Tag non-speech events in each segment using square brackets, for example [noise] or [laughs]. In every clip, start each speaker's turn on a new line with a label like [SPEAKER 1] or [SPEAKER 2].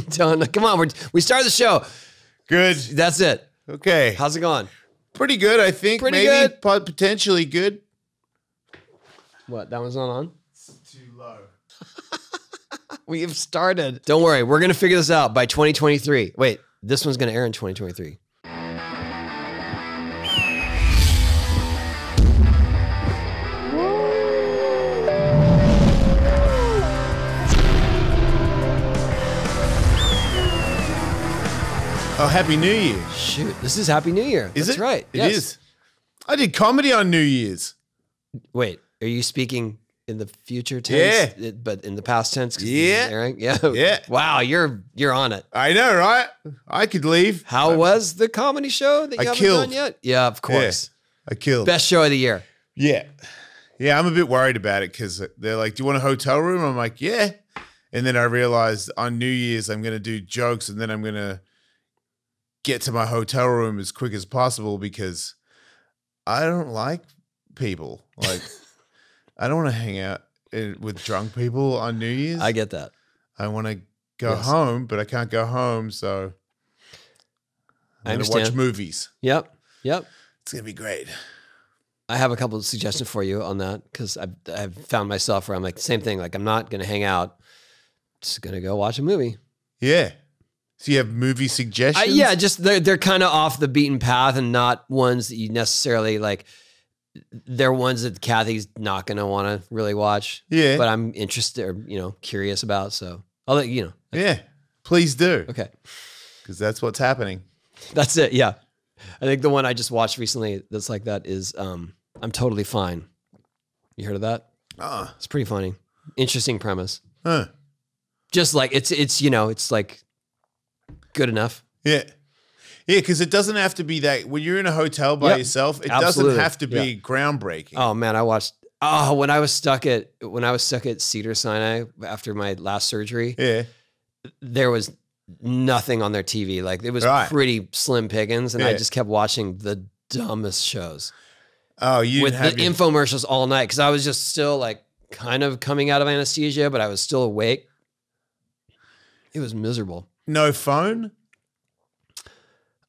[SPEAKER 1] [laughs] Don't come on. We're, we started the show. Good. That's it. Okay. How's it going? Pretty good, I think. Pretty Maybe good. potentially good. What? That one's not on.
[SPEAKER 2] It's too low. [laughs]
[SPEAKER 1] We have started. Don't worry. We're gonna figure this out by 2023. Wait, this one's gonna air in 2023. Oh, Happy New Year. Shoot, this is Happy New Year. Is That's it? right. It yes. is. I did comedy on New Year's. Wait, are you speaking in the future tense? Yeah. Uh, but in the past tense? Yeah. Yeah. [laughs] Yeah. Wow, you're you're on it. I know, right? I could leave. How I, was the comedy show that you I haven't killed. done yet? Yeah, of course.
[SPEAKER 2] Yeah, I killed. Best show of the year. Yeah. Yeah, I'm a bit worried about it because they're like, Do you want a hotel room? I'm like, Yeah. And then I realized on New Year's I'm gonna do jokes and then I'm gonna get to my hotel room as quick as possible because I don't like people. Like, [laughs] I don't want to hang out eh, with drunk people on New Year's. I get that. I want to go yes. home, but I can't go home, so I'm gonna watch movies. Yep, yep. It's gonna be great.
[SPEAKER 1] I have a couple of suggestions for you on that because I've, I've found myself where I'm like same thing. Like I'm not gonna hang out. Just gonna go watch a movie.
[SPEAKER 2] Yeah. So you have movie suggestions? Uh, yeah, just
[SPEAKER 1] they're they're kind of off the beaten path and not ones that you necessarily like. They're ones that Kathy's not going to want to really watch. Yeah, but I'm interested or you know curious about. So I'll let you know.
[SPEAKER 2] Yeah, please do. Okay, because that's what's happening. That's it. Yeah, I think
[SPEAKER 1] the one I just watched recently that's like that is um, I'm totally fine. You heard of that? Uh, it's pretty funny. Interesting premise. Huh. Just like it's it's you know it's like good enough.
[SPEAKER 2] Yeah. Yeah, because it doesn't have to be that when you're in a hotel by yep. yourself, it Absolutely. doesn't have to be
[SPEAKER 1] groundbreaking. Oh man, I watched oh when I was stuck at when I was stuck at Cedar Sinai after my last surgery. Yeah. There was nothing on their TV. Like it was right. pretty slim pickings, and yeah. I just kept watching the dumbest shows. Oh, you with the your... infomercials all night because I was just still like kind of coming out of anesthesia, but I was still awake. It was miserable.
[SPEAKER 2] No phone.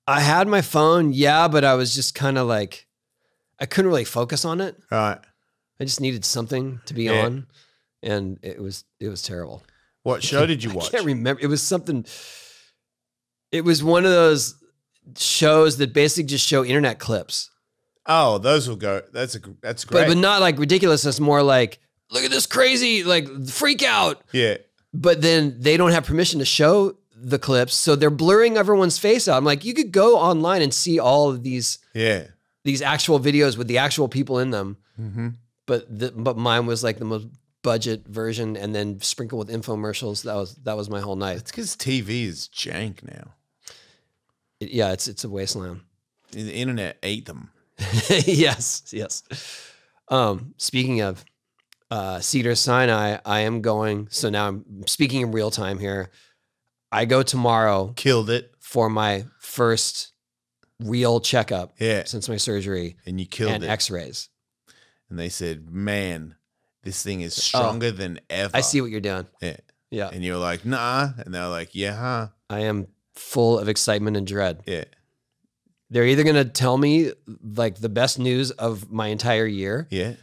[SPEAKER 1] I had my phone, yeah, but I was just kind of like, I couldn't really focus on it. Right. I just needed something to be yeah. on, and it was it was terrible. What show did you [laughs] watch? I can't remember. It was something. It was one of those shows that basically just show internet clips.
[SPEAKER 2] Oh, those will go. That's a that's great, but, but not
[SPEAKER 1] like ridiculous. It's more like
[SPEAKER 2] look at this crazy like freak out.
[SPEAKER 1] Yeah. But then they don't have permission to show the clips, so they're blurring everyone's face out. I'm like, you could go online and see all of these, yeah, these actual videos with the actual people in them. Mm -hmm. But the, but mine was like the most budget version, and then sprinkled with infomercials. That was that was my whole night. It's because TV is jank now. It, yeah, it's it's a wasteland. The internet ate them. [laughs] yes, yes. Um, speaking of uh, Cedar Sinai, I am going. So now I'm speaking in real time here. I go tomorrow Killed it. for my first real checkup
[SPEAKER 2] Yeah. since my surgery And you killed and it. x-rays. and they said, man, this thing is oh. stronger than ever. I see what you're doing. Yeah. Yeah. And you're like, nah. And they're
[SPEAKER 1] like, yeah, huh? I am full of excitement and dread. Yeah. They're either going to tell me like the best news of my entire year Yeah.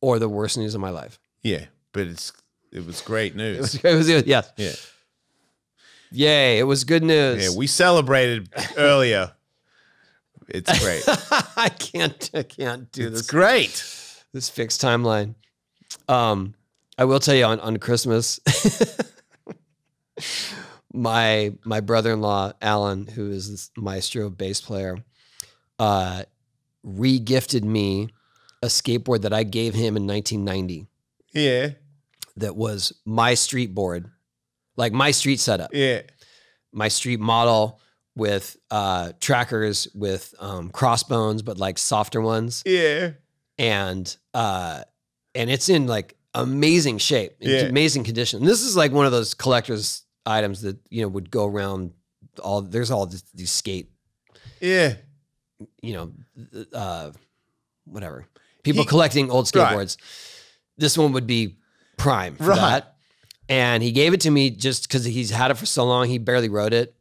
[SPEAKER 1] or the worst news of my
[SPEAKER 2] life. Yeah. But it's it was great It news. was, it was- yes. yeah. Yay, it
[SPEAKER 1] was good news. Yeah, we celebrated
[SPEAKER 2] earlier. It's great.
[SPEAKER 1] [laughs] I can't
[SPEAKER 2] I can't do it's this. It's great.
[SPEAKER 1] This fixed timeline. Um I will tell you on, on Christmas [laughs] my my brother-in-law Alan, who is this maestro bass player, uh regifted me a skateboard that I gave him in 1990. Yeah. That was my street board like my street setup. Yeah. My street model with uh, trackers with um, crossbones, but like softer ones. Yeah. And uh, and it's in like amazing shape, yeah. amazing condition. And this is like one of those collector's items that you know would go around all. There's all these skate. Yeah. You know, uh, whatever people he, collecting old skateboards. Right. This one would be prime for right. that. And he gave it to me just because he's had it for so long, he barely wrote it.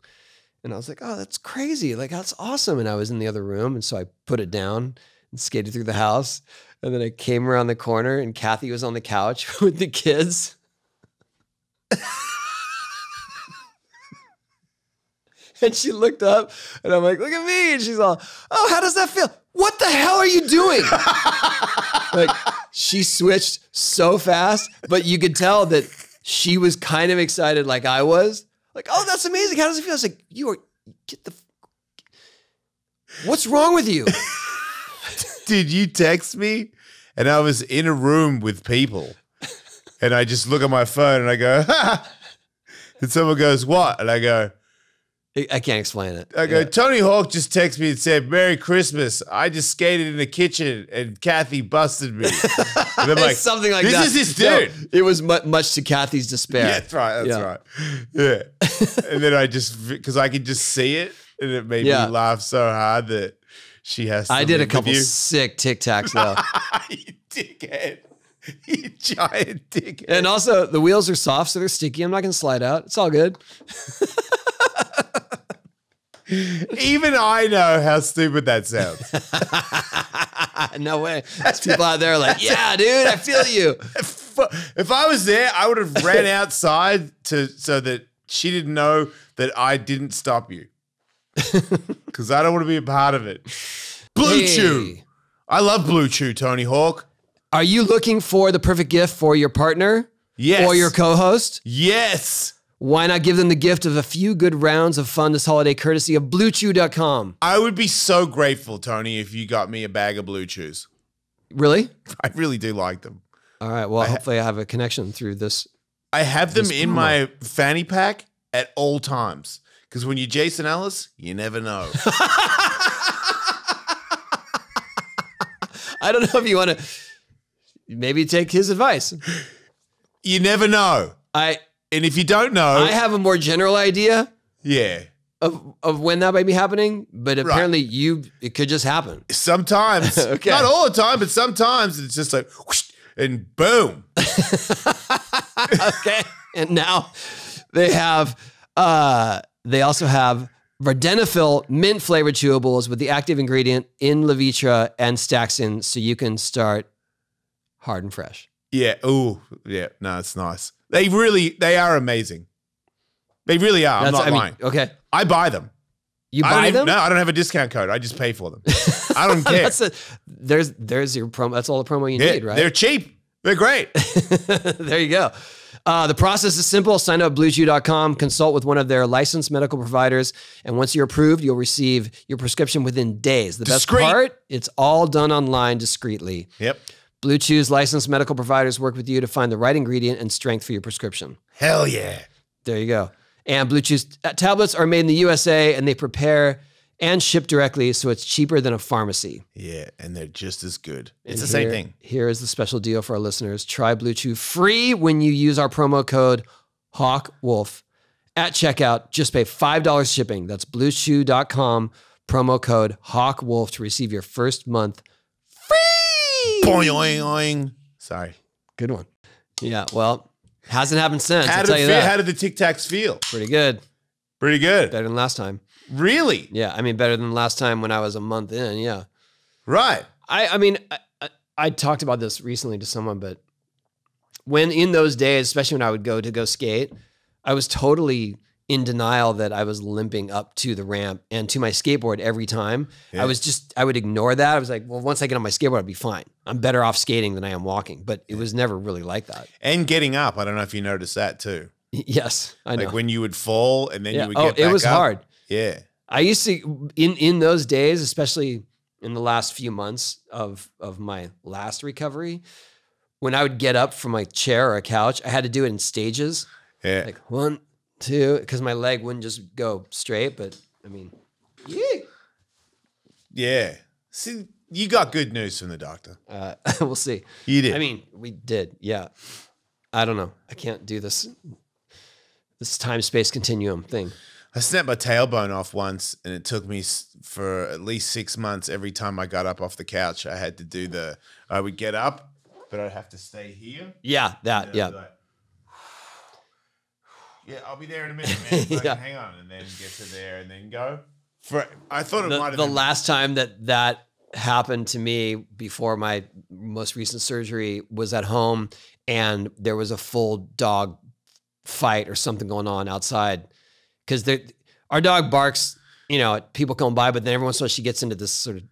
[SPEAKER 1] And I was like, oh, that's crazy. Like, that's awesome. And I was in the other room. And so I put it down and skated through the house. And then I came around the corner and Kathy was on the couch [laughs] with the kids. [laughs] and she looked up and I'm like, look at me. And she's all, oh, how does that feel? What the hell are you doing? [laughs] like, she switched so fast, but you could tell that she was kind of excited like I was. Like, oh, that's amazing. How does it feel? I was like, you are, get the, what's wrong with
[SPEAKER 2] you? [laughs] Did you text me? And I was in a room with people. And I just look at my phone and I go, ha! [laughs] And someone goes, what? And I go,
[SPEAKER 1] I can't explain it. Okay, yeah.
[SPEAKER 2] Tony Hawk just texted me and said, "Merry Christmas." I just skated in the kitchen and Kathy busted me. [laughs] and I'm like, something like this that. This is this dude. No, it was much to Kathy's despair. Yeah, that's right. That's yeah. right. Yeah. and then I just because I could just see it, and it made yeah. me laugh so hard that she has. to. I did a couple you. sick tic tacs though. [laughs] you dickhead. [laughs]
[SPEAKER 1] You giant dickhead. And also, the wheels are soft, so they're sticky. I'm not gonna slide out. It's all good.
[SPEAKER 2] [laughs] Even I know how stupid that sounds. [laughs] no
[SPEAKER 1] way. [laughs] There's people out there like, yeah, dude, I feel you. If,
[SPEAKER 2] if I was there, I would have ran outside to so that she didn't know that I didn't stop you. Because I don't want to be a part of it. Blue hey. Chew. I love Blue Chew, Tony Hawk. Are you looking for the perfect
[SPEAKER 1] gift for your partner? Yes. Or your co host? Yes. Why not give them the gift of a few good rounds of fun this holiday, courtesy of BlueChew.com?
[SPEAKER 2] I would be so grateful, Tony, if you got me a bag of Blue Chews. Really? [laughs] I really do like them. All right. Well, I hopefully, I have a connection through this. I have them in my fanny pack at all times because when you're Jason Ellis, you never know. [laughs] I don't know if you want to maybe take his
[SPEAKER 1] advice. You never know. I and if you don't know, I have a more general idea. Yeah. Of, of when that might be happening, but apparently right. you it could just
[SPEAKER 2] happen. Sometimes, [laughs] okay. not all the time, but sometimes it's just like whoosh, and boom. [laughs] okay, and now they have
[SPEAKER 1] uh they also have Vardenafil mint flavored chewables with the active ingredient in Levitra and Staxin, so you can start hard and fresh. Yeah.
[SPEAKER 2] Oh, yeah. No, it's nice. They really, they are amazing. They really are. That's, I'm not I mean, lying. okay. I buy them. You buy them? no, I don't have a discount code. I just pay for them. [laughs]
[SPEAKER 1] I don't [laughs] care. that's a, there's there's your
[SPEAKER 2] promo. That's all the promo you yeah, need, right? They're cheap. They're great.
[SPEAKER 1] [laughs] there you go. Uh, the process is simple. Sign up at bluechew.com, consult with one of their licensed medical providers, and once you're approved, you'll receive your prescription within days. The Discreet. best part, it's all done online discreetly. Yep. Blue Chew's licensed medical providers work with you to find the right ingredient and strength for your prescription. Hell yeah. There you go. And Blue Chew's uh, tablets are made in the USA and they prepare and ship directly, so it's cheaper than a pharmacy.
[SPEAKER 2] Yeah, and they're just as good. And it's the here, same thing.
[SPEAKER 1] Here is the special deal for our listeners. Try Blue Chew free when you use our promo code HawkWolf at checkout. Just pay $5 shipping. That's bluechew.com, promo code HawkWolf to receive your first month free.
[SPEAKER 2] Boing, oing, oing. Sorry.
[SPEAKER 1] Good one. Yeah. Well, hasn't happened since. How, I'll did, tell you feel, that. how did the Tic Tacs feel? Pretty good. Pretty good. Better than last time. Really? Yeah. I mean, better than last time when I was a month in. Yeah. Right. I, I mean, I, I, I talked about this recently to someone, but when in those days, especially when I would go to go skate, I was totally in denial that I was limping up to the ramp and to my skateboard every time. Yeah. I was just, I would ignore that. I was like, well, once I get on my skateboard, I'll be fine. I'm better off skating than I am walking. But it yeah. was never
[SPEAKER 2] really like that. And getting up, I don't know if you noticed that too. Yes, I know. Like when you would fall and then yeah. you would oh, it was up. hard. Yeah. I used to in in those days, especially
[SPEAKER 1] in the last few months of of my last recovery, when I would get up from my chair or a couch, I had to do it in stages. Yeah. Like one, too, because my leg wouldn't just go straight. But I mean, yeah, yeah. See, you got good news from the doctor. Uh, [laughs] we'll see. You did. I mean, we did.
[SPEAKER 2] Yeah. I don't know. I can't do this this time space continuum thing. I snapped my tailbone off once, and it took me for at least six months. Every time I got up off the couch, I had to do the. I would get up, but I'd have to stay here. Yeah, that. Yeah. Like, yeah, I'll be there in a minute, man. [laughs] hang on and then get to there and then go. For I thought it the, might have the been.
[SPEAKER 1] last time that that happened to me before my most recent surgery was at home and there was a full dog fight or something going on outside because our dog barks you know people come by but then every once in a while she gets into this sort of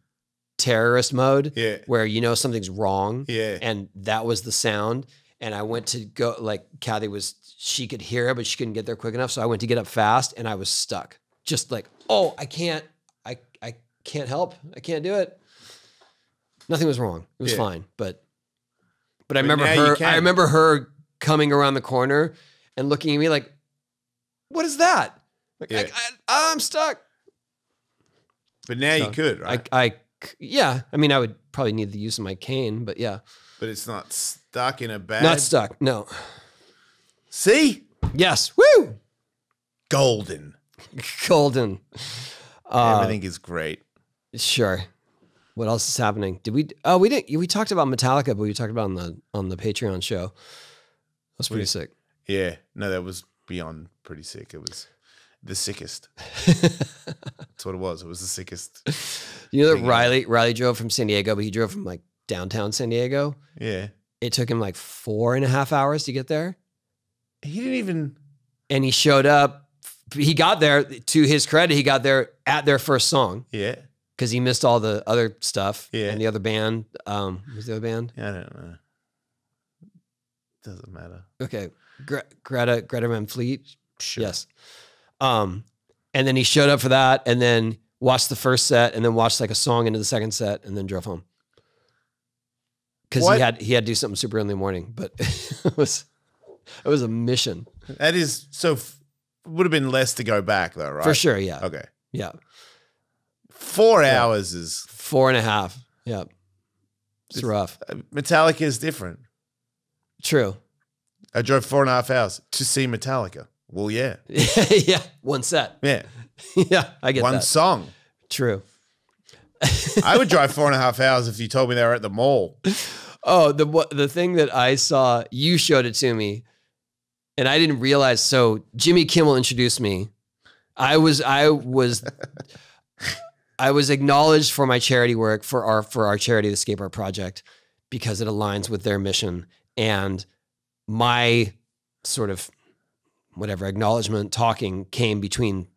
[SPEAKER 1] terrorist mode yeah. where you know something's wrong yeah and that was the sound and i went to go like kathy was she could hear it, but she couldn't get there quick enough. So I went to get up fast and I was stuck. Just like, oh, I can't, I I can't help. I can't do it. Nothing was wrong. It was yeah. fine. But but I but remember her I remember her coming around the corner and looking at me like, what is that? Like, yeah. I, am stuck. But now so you could, right? I, I, yeah. I mean, I would probably need the use of my cane, but yeah. But it's not stuck
[SPEAKER 2] in a bag. Not stuck. No.
[SPEAKER 1] See? Yes. Woo! Golden. [laughs] Golden. Uh, Everything is great. Sure. What else is happening? Did we? Oh, we didn't. We talked about Metallica, but we talked about on the on the Patreon show.
[SPEAKER 2] That's pretty we, sick. Yeah. No, that was beyond pretty sick. It was the sickest. [laughs] That's what it was. It was the sickest. You know that Riley
[SPEAKER 1] ever. Riley drove from San Diego, but he drove from like downtown San Diego. Yeah. It took him like four and a half hours to get there.
[SPEAKER 2] He didn't even.
[SPEAKER 1] And he showed up. He got there. To his credit, he got there at their first song. Yeah. Because he missed all the other stuff. Yeah. And the other band. Um, was the other band? Yeah, I don't know. Doesn't matter. Okay. Gre Greta Greta Van Fleet. Sure. Yes. Um, and then he showed up for that, and then watched the first set, and then watched like a song into the second set, and then drove home because he had he had to do something super early in the morning. But
[SPEAKER 2] [laughs] it was it was a mission. That is so. F- would have been less to go back though, right? For sure. Yeah. Okay. Yeah. Four yeah. hours is four and a half. Yeah. It's, it's rough. Uh, Metallica is different. True. I drove four and a half hours to see Metallica. Well, yeah. [laughs] yeah. One set. Yeah. [laughs] yeah. I get One that. song. True. I would drive four and a half hours if you told me they were at the mall. [laughs] Oh, the the thing that I saw,
[SPEAKER 1] you showed it to me and I didn't realize. So Jimmy Kimmel introduced me. I was I was I was acknowledged for my charity work for our for our charity, the Skateboard Project, because it aligns with their mission and my sort of whatever acknowledgement talking came between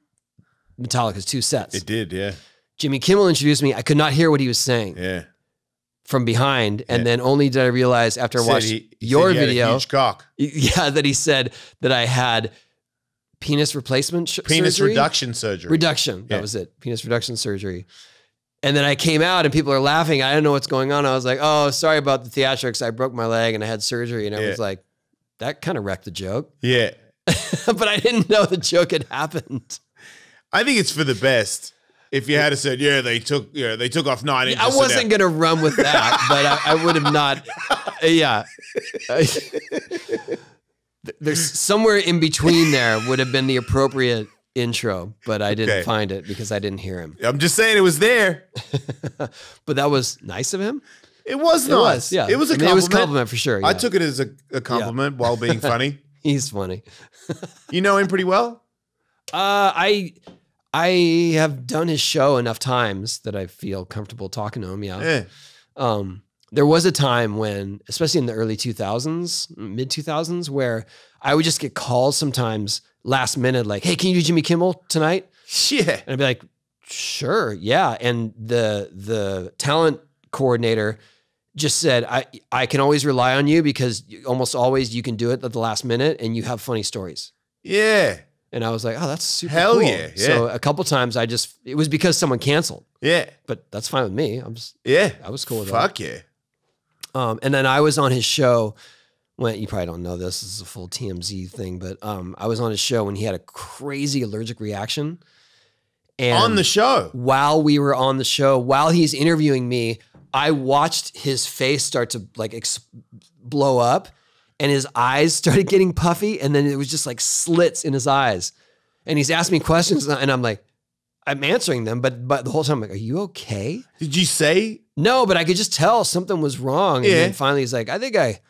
[SPEAKER 1] Metallica's two sets. It did, yeah. Jimmy Kimmel introduced me. I could not hear what he was saying. Yeah from behind, and yeah. then only did I realize after I watched your video, [laughs] yeah, that he said that I had penis replacement, penis surgery? reduction surgery, reduction. Yeah. That was it, penis reduction surgery. And then I came out, and people are laughing. I don't know what's going on. I was like, "Oh, sorry about the theatrics. I broke my leg and I had surgery." And I yeah. was like, "That kind of wrecked the joke." [laughs]
[SPEAKER 2] Yeah, but I didn't know the joke had happened. I think it's for the best. If you had said, yeah, they took, yeah, they took off nine inches. I wasn't gonna run with that, but I, I would have not. Uh, yeah.
[SPEAKER 1] [laughs] There's somewhere in between there would have been the appropriate intro, but I didn't okay. find it because I didn't hear him. I'm just saying it was there. [laughs] but that was nice of him.
[SPEAKER 2] It was nice. It was, yeah. It was a I mean, compliment. It was a compliment for sure. Yeah. I took it as a,
[SPEAKER 1] a compliment yeah. while being funny. [laughs] He's funny. you know him pretty well? Uh, I I have done his show enough times that I feel comfortable talking to him. Yeah. Eh. Um, there was a time when, especially in the early 2000s, mid 2000s, where I would just get calls sometimes last minute, like, hey, can you do Jimmy Kimmel tonight? Yeah. And I'd be like, sure, yeah. And the the talent coordinator just said, I, I can always rely on you because almost always you can do it at the last minute and you have funny stories. Yeah. And I was like, oh, that's super
[SPEAKER 2] Hell cool. yeah, yeah. So
[SPEAKER 1] a couple times I just, it was because someone canceled. Yeah. But that's fine with me. I'm just, yeah. I was cool with Fuck that. yeah. Um, and then I was on his show when, you probably don't know this, this is a full TMZ thing, but um, I was on his show when he had a crazy allergic reaction. And on the show. While we were on the show, while he's interviewing me, I watched his face start to like blow up and his eyes [laughs] started getting puffy and then it was just like slits in his eyes. And he's asking me questions and I'm like, I'm answering them, but but the whole time I'm like, are you okay? Did you say? No, but I could just tell something was wrong. Yeah. And then finally he's like, I think I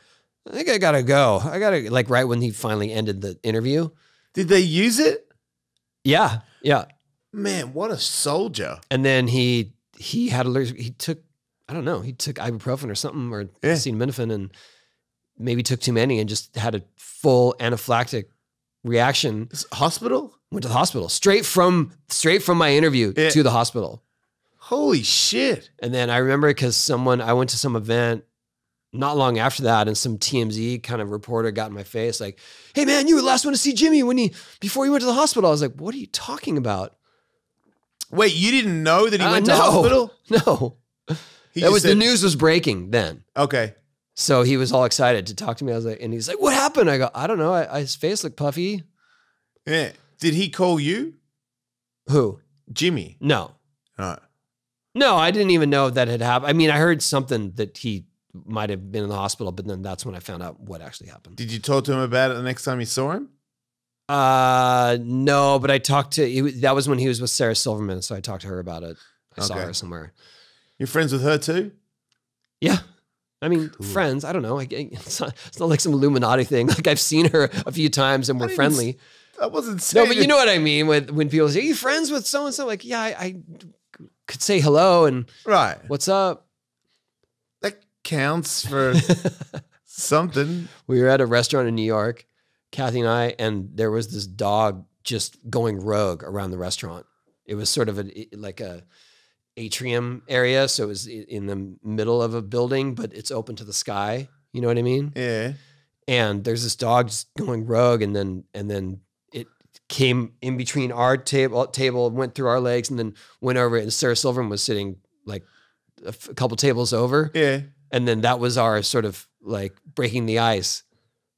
[SPEAKER 1] I think I gotta go. I gotta like right when he finally ended the interview.
[SPEAKER 2] Did they use it?
[SPEAKER 1] Yeah. Yeah.
[SPEAKER 2] Man, what a soldier.
[SPEAKER 1] And then he he had a he took I don't know, he took ibuprofen or something or yeah. acetaminophen and maybe took too many and just had a full anaphylactic reaction. Hospital? Went to the hospital straight from straight from my interview to the hospital. Holy shit. And then I remember because someone, I went to some event not long after that, and some TMZ kind of reporter got in my face, like, hey man, you were the last one to see Jimmy when he before he went to the hospital. I was like, what are you talking about? Wait, you didn't know that he uh, went no, to hospital? [laughs] No.
[SPEAKER 2] He that was said, the news
[SPEAKER 1] was breaking then. Okay. So he was all excited to talk to me. I was like, and he's like, "What happened?" I go, "I don't know. I, I, his face looked puffy." Yeah. Did he call you? Who? Jimmy. No. No, I didn't even know that had happened. I mean, I heard something that he might have been in the hospital, but then that's when I found out what actually happened. Did you talk to him about it the next time you saw him? Uh, no, but I talked to he, that was when he was with Sarah Silverman, so I talked to her about it. I okay. saw her somewhere. You're friends with her too? Yeah. I mean, cool. friends. I don't know. I, [laughs] it's, not, it's, not, like some Illuminati thing. [laughs] Like I've seen her a few times and we're I friendly. I wasn't saying. No, but you know what I mean. When when people say, "Are you friends with so and so?" Like, yeah, I, I could say hello and right. What's up? That counts for [laughs] something. We were at a restaurant in New York, Kathy and I, and there was this dog just going rogue around the restaurant. It was sort of a like a atrium area, so it was in the middle of a building, but it's open to the sky. You know what I mean? Yeah. And there's this dog just going rogue, and then and then it came in between our table table, went through our legs, and then went over. And Sarah Silverman was sitting like a, a couple tables over. Yeah. And then that was our sort of like breaking the ice,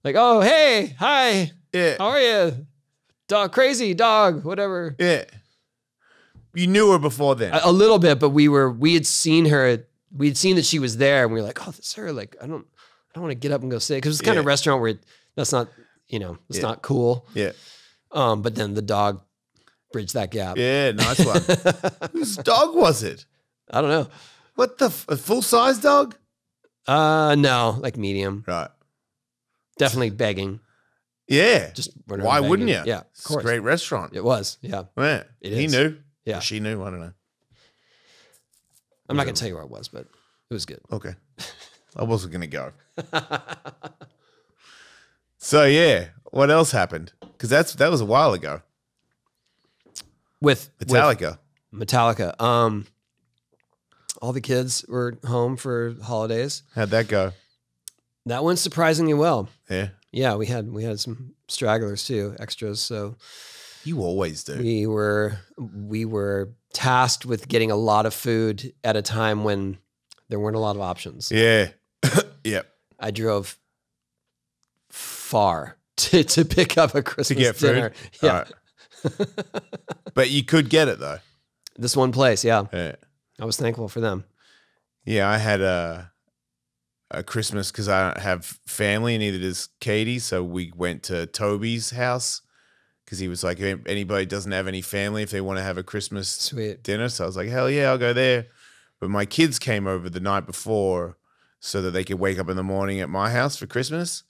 [SPEAKER 1] like oh hey hi yeah how are you dog crazy dog whatever yeah you knew her before then. A, a, little bit, but we were we had seen her. We had seen that she was there, and we were like, "Oh, that's her!" Like, I don't, I don't want to get up and go sit because it's kind yeah. of restaurant where it, that's not, you know, it's yeah. not cool. Yeah. Um, but then the dog bridged that gap. Yeah, nice one. [laughs] Whose dog was it? I don't know. What the full size dog? Uh, no, like medium. Right. Definitely begging. Yeah. Just why wouldn't you? Yeah, of course. great restaurant. It was. Yeah. Yeah. It is. he knew. Yeah. Or
[SPEAKER 2] she knew. I don't know. I'm not going to tell you where I was, but it was good. Okay. [laughs] I wasn't going to go. so, yeah. What else happened? Because that's that was a while ago. With Metallica. With Metallica. Um, all the
[SPEAKER 1] kids were home for holidays. How'd that go? That went surprisingly well. Yeah. Yeah, we had we had some stragglers too, extras. So you always do. We were we were tasked with getting a lot of food at a time when there weren't a lot of options. Yeah. [coughs] yep. I drove far [laughs] to, to pick up a Christmas to get dinner. Food? Yeah. Right.
[SPEAKER 2] [laughs] but you could get it though. This one place, yeah. yeah. I was thankful for them. Yeah, I had a a Christmas because I don't have family, and neither does Katie. So we went to Toby's house because he was like, if anybody doesn't have any family, if they want to have a Christmas Sweet. dinner. So I was like, hell yeah, I'll go there. But my kids came over the night before so that they could wake up in the morning at my house for Christmas.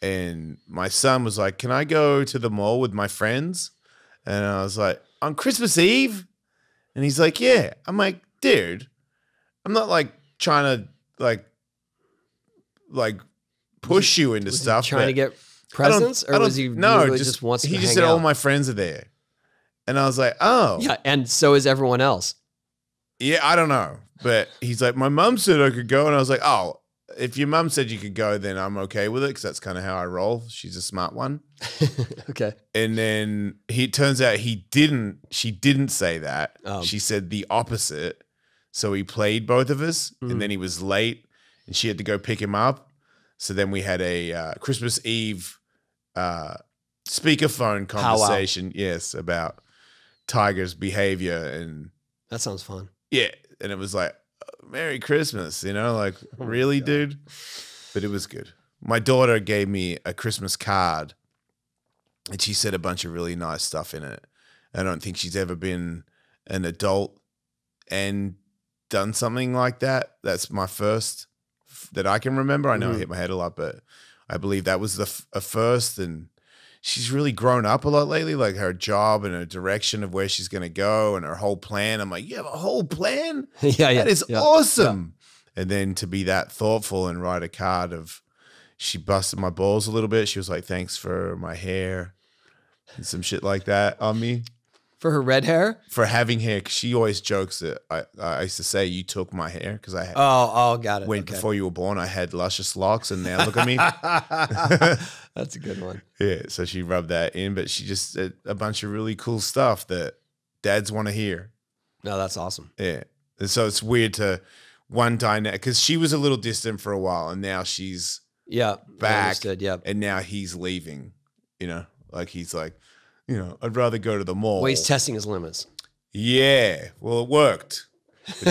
[SPEAKER 2] And my son was like, can I go to the mall with my friends? And I was like, on Christmas Eve? And he's like, yeah. I'm like, dude, I'm not like trying to like, like push you into stuff. Trying but- to get presence, or was he no, just, just wants? He just said oh, out? all my friends are there, and I was like, oh, yeah, and so is everyone else. Yeah, I don't know, but he's like, my mom said I could go, and I was like, oh, if your mom said you could go, then I'm okay with it because that's kind of how I roll. She's a smart one. [laughs] okay. And then he turns out he didn't. She didn't say that. Um, she said the opposite. So he played both of us, mm. and then he was late, and she had to go pick him up. So then we had a uh, Christmas Eve uh, speakerphone conversation. Wow. Yes, about Tiger's behavior and that sounds fun. Yeah, and it was like oh, Merry Christmas, you know, like [laughs] oh really, dude. But it was good. My daughter gave me a Christmas card, and she said a bunch of really nice stuff in it. I don't think she's ever been an adult and done something like that. That's my first that I can remember. I know mm. I hit my head a lot, but I believe that was the first, and she's really grown up a lot lately, like her job and her direction of where she's going to go and her whole plan. I'm like, you have a whole plan? [laughs] yeah, yeah. That is yeah, awesome. Yeah. And then to be that thoughtful and write a card of, she busted my balls a little bit. She was like, thanks for my hair and some shit like that on me for her red hair. For having hair, cause she always jokes that I, I used to say you took my hair because I had, oh
[SPEAKER 1] oh got it. When okay. before
[SPEAKER 2] you were born, I had luscious locks, and now look at me. [laughs] That's a good one. Yeah, so she rubbed that in, but she just a, a bunch of really cool stuff that dads want to hear. No, that's awesome. Yeah, and so it's weird to one dynamic because she was a little distant for a while, and now she's yeah back, yeah, and now he's leaving. You know, like he's like you know, I'd rather go to the mall. Well, he's testing his limits. Yeah. Well, it worked. [laughs]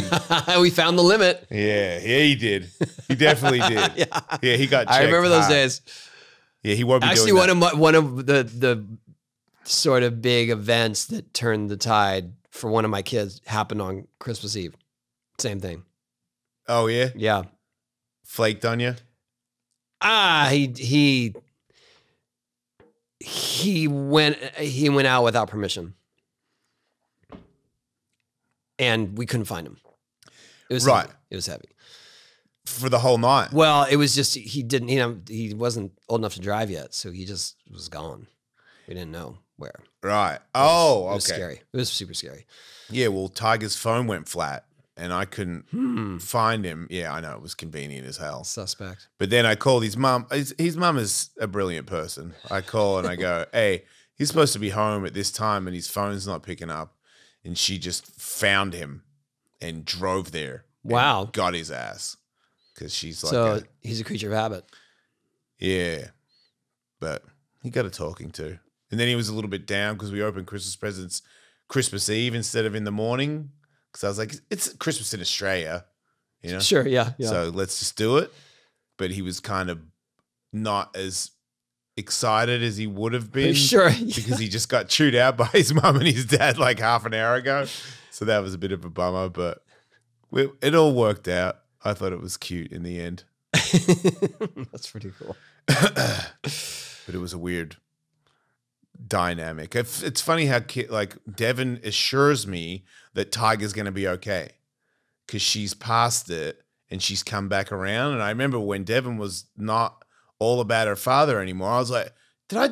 [SPEAKER 2] we found the
[SPEAKER 1] limit. Yeah. Yeah, he did. He definitely did. [laughs] yeah. yeah. he got. I remember those high. days.
[SPEAKER 2] Yeah, he won't actually one that. of my,
[SPEAKER 1] one of the the sort of big events that turned the tide for one of my kids happened on Christmas Eve. Same thing. Oh yeah. Yeah. Flaked on you. Ah, he he he went he went out without permission, and we couldn't find him. It was right. Heavy. It was heavy for the whole night. Well, it was just he didn't you know he wasn't old enough to drive yet, so he just was gone. We didn't know where. Right. It was, oh, okay. It was scary.
[SPEAKER 2] It was super scary. Yeah. Well, Tiger's phone went flat and I couldn't hmm. find him. Yeah, I know it was convenient as hell. Suspect. But then I called his mum. His, mum is a brilliant person. I call and I go, [laughs] "Hey, he's supposed to be home at this time, and his phone's not picking up." And she just found him and drove there. Wow. Got his ass because she's like. So a, he's a creature of habit. Yeah, but he got a talking to, and then he was a little bit down because we opened Christmas presents Christmas Eve instead of in the morning because I was like, it's Christmas in Australia, you know? Sure, yeah, yeah. So let's just do it. But he was kind of not as excited as he would have been. [laughs] Sure. Yeah. Because he just got chewed out [laughs] by his mom and his dad like half an hour ago. So that was a bit of a bummer, but it all worked out. I thought it was cute in the end. [laughs] That's pretty cool. [coughs] but it was a weird dynamic. it's funny how like Devin assures me that Tiger's going to be okay because she's past it and she's come back around. And I remember when Devin was not all about her father anymore. I was like, did I?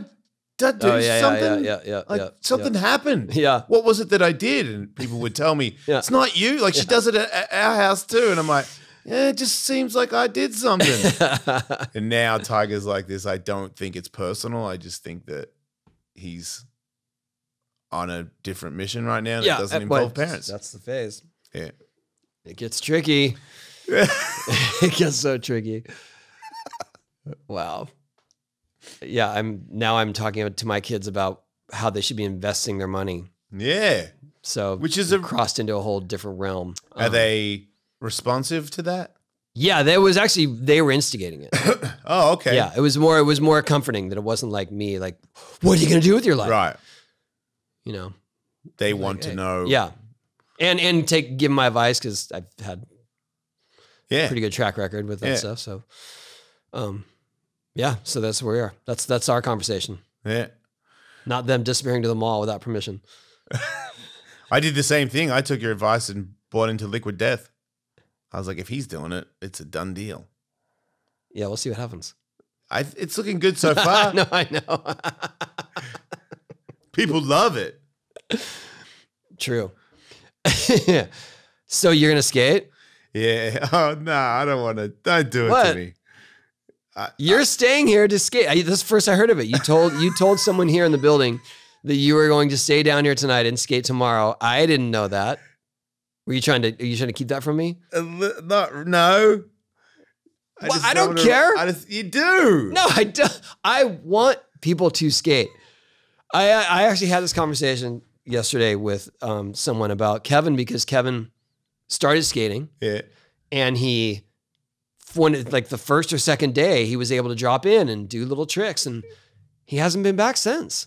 [SPEAKER 2] Did I do oh, yeah, something? Yeah, yeah, yeah, yeah like yeah, something happened. [laughs] Yeah. What was it that I did? And people would tell me, [laughs] it's not you. Like she does it at our house too. And I'm like, yeah, it just seems like I did something. [laughs] and now Tiger's like this. I don't think it's personal. I just think that he's on a different mission right now that yeah, doesn't eh, involve well, parents.
[SPEAKER 1] That's the phase.
[SPEAKER 2] Yeah. It gets tricky.
[SPEAKER 1] [laughs] it gets so tricky. Wow. Yeah, I'm now I'm talking to my kids about how they should be investing their money. Yeah. So which is a, crossed into a whole different realm. Are um, they responsive to that? Yeah, that was actually they were instigating it. [coughs] oh, okay. Yeah, it was more it was more comforting that it wasn't like me like
[SPEAKER 2] what are you going to do with your life?
[SPEAKER 1] Right. You know.
[SPEAKER 2] They like, want to hey. Eh, know. Yeah.
[SPEAKER 1] And and take give my advice cuz I've had yeah. pretty good track record with that yeah. stuff, so um yeah, so that's where we are. That's that's our conversation. Yeah. Not them disappearing to the mall without permission. [laughs]
[SPEAKER 2] I did the same thing. I took your advice and bought into Liquid Death. I was like, if he's doing it, it's a done deal. Yeah, we'll see what happens. I, it's looking good so [laughs] far. no, I know. [laughs] People love it.
[SPEAKER 1] True. yeah. [laughs] So you're gonna skate? Yeah. Oh no, I don't want to. Don't do it what? to me. I, you're I, staying here to skate. I, this is first I heard of it. You told you told someone here in the building that you were going to stay down here tonight and skate tomorrow. I didn't know that. Were you trying to? Are you trying to keep that from me?
[SPEAKER 2] Uh, not no.
[SPEAKER 1] I, well, I don't, care.
[SPEAKER 2] I just, you do. No, I don't.
[SPEAKER 1] I want people to skate. I I actually had this conversation yesterday with um, someone about Kevin because Kevin started skating. Yeah. And he, when like the first or second day, he was able to drop in and do little tricks, and he hasn't been back since.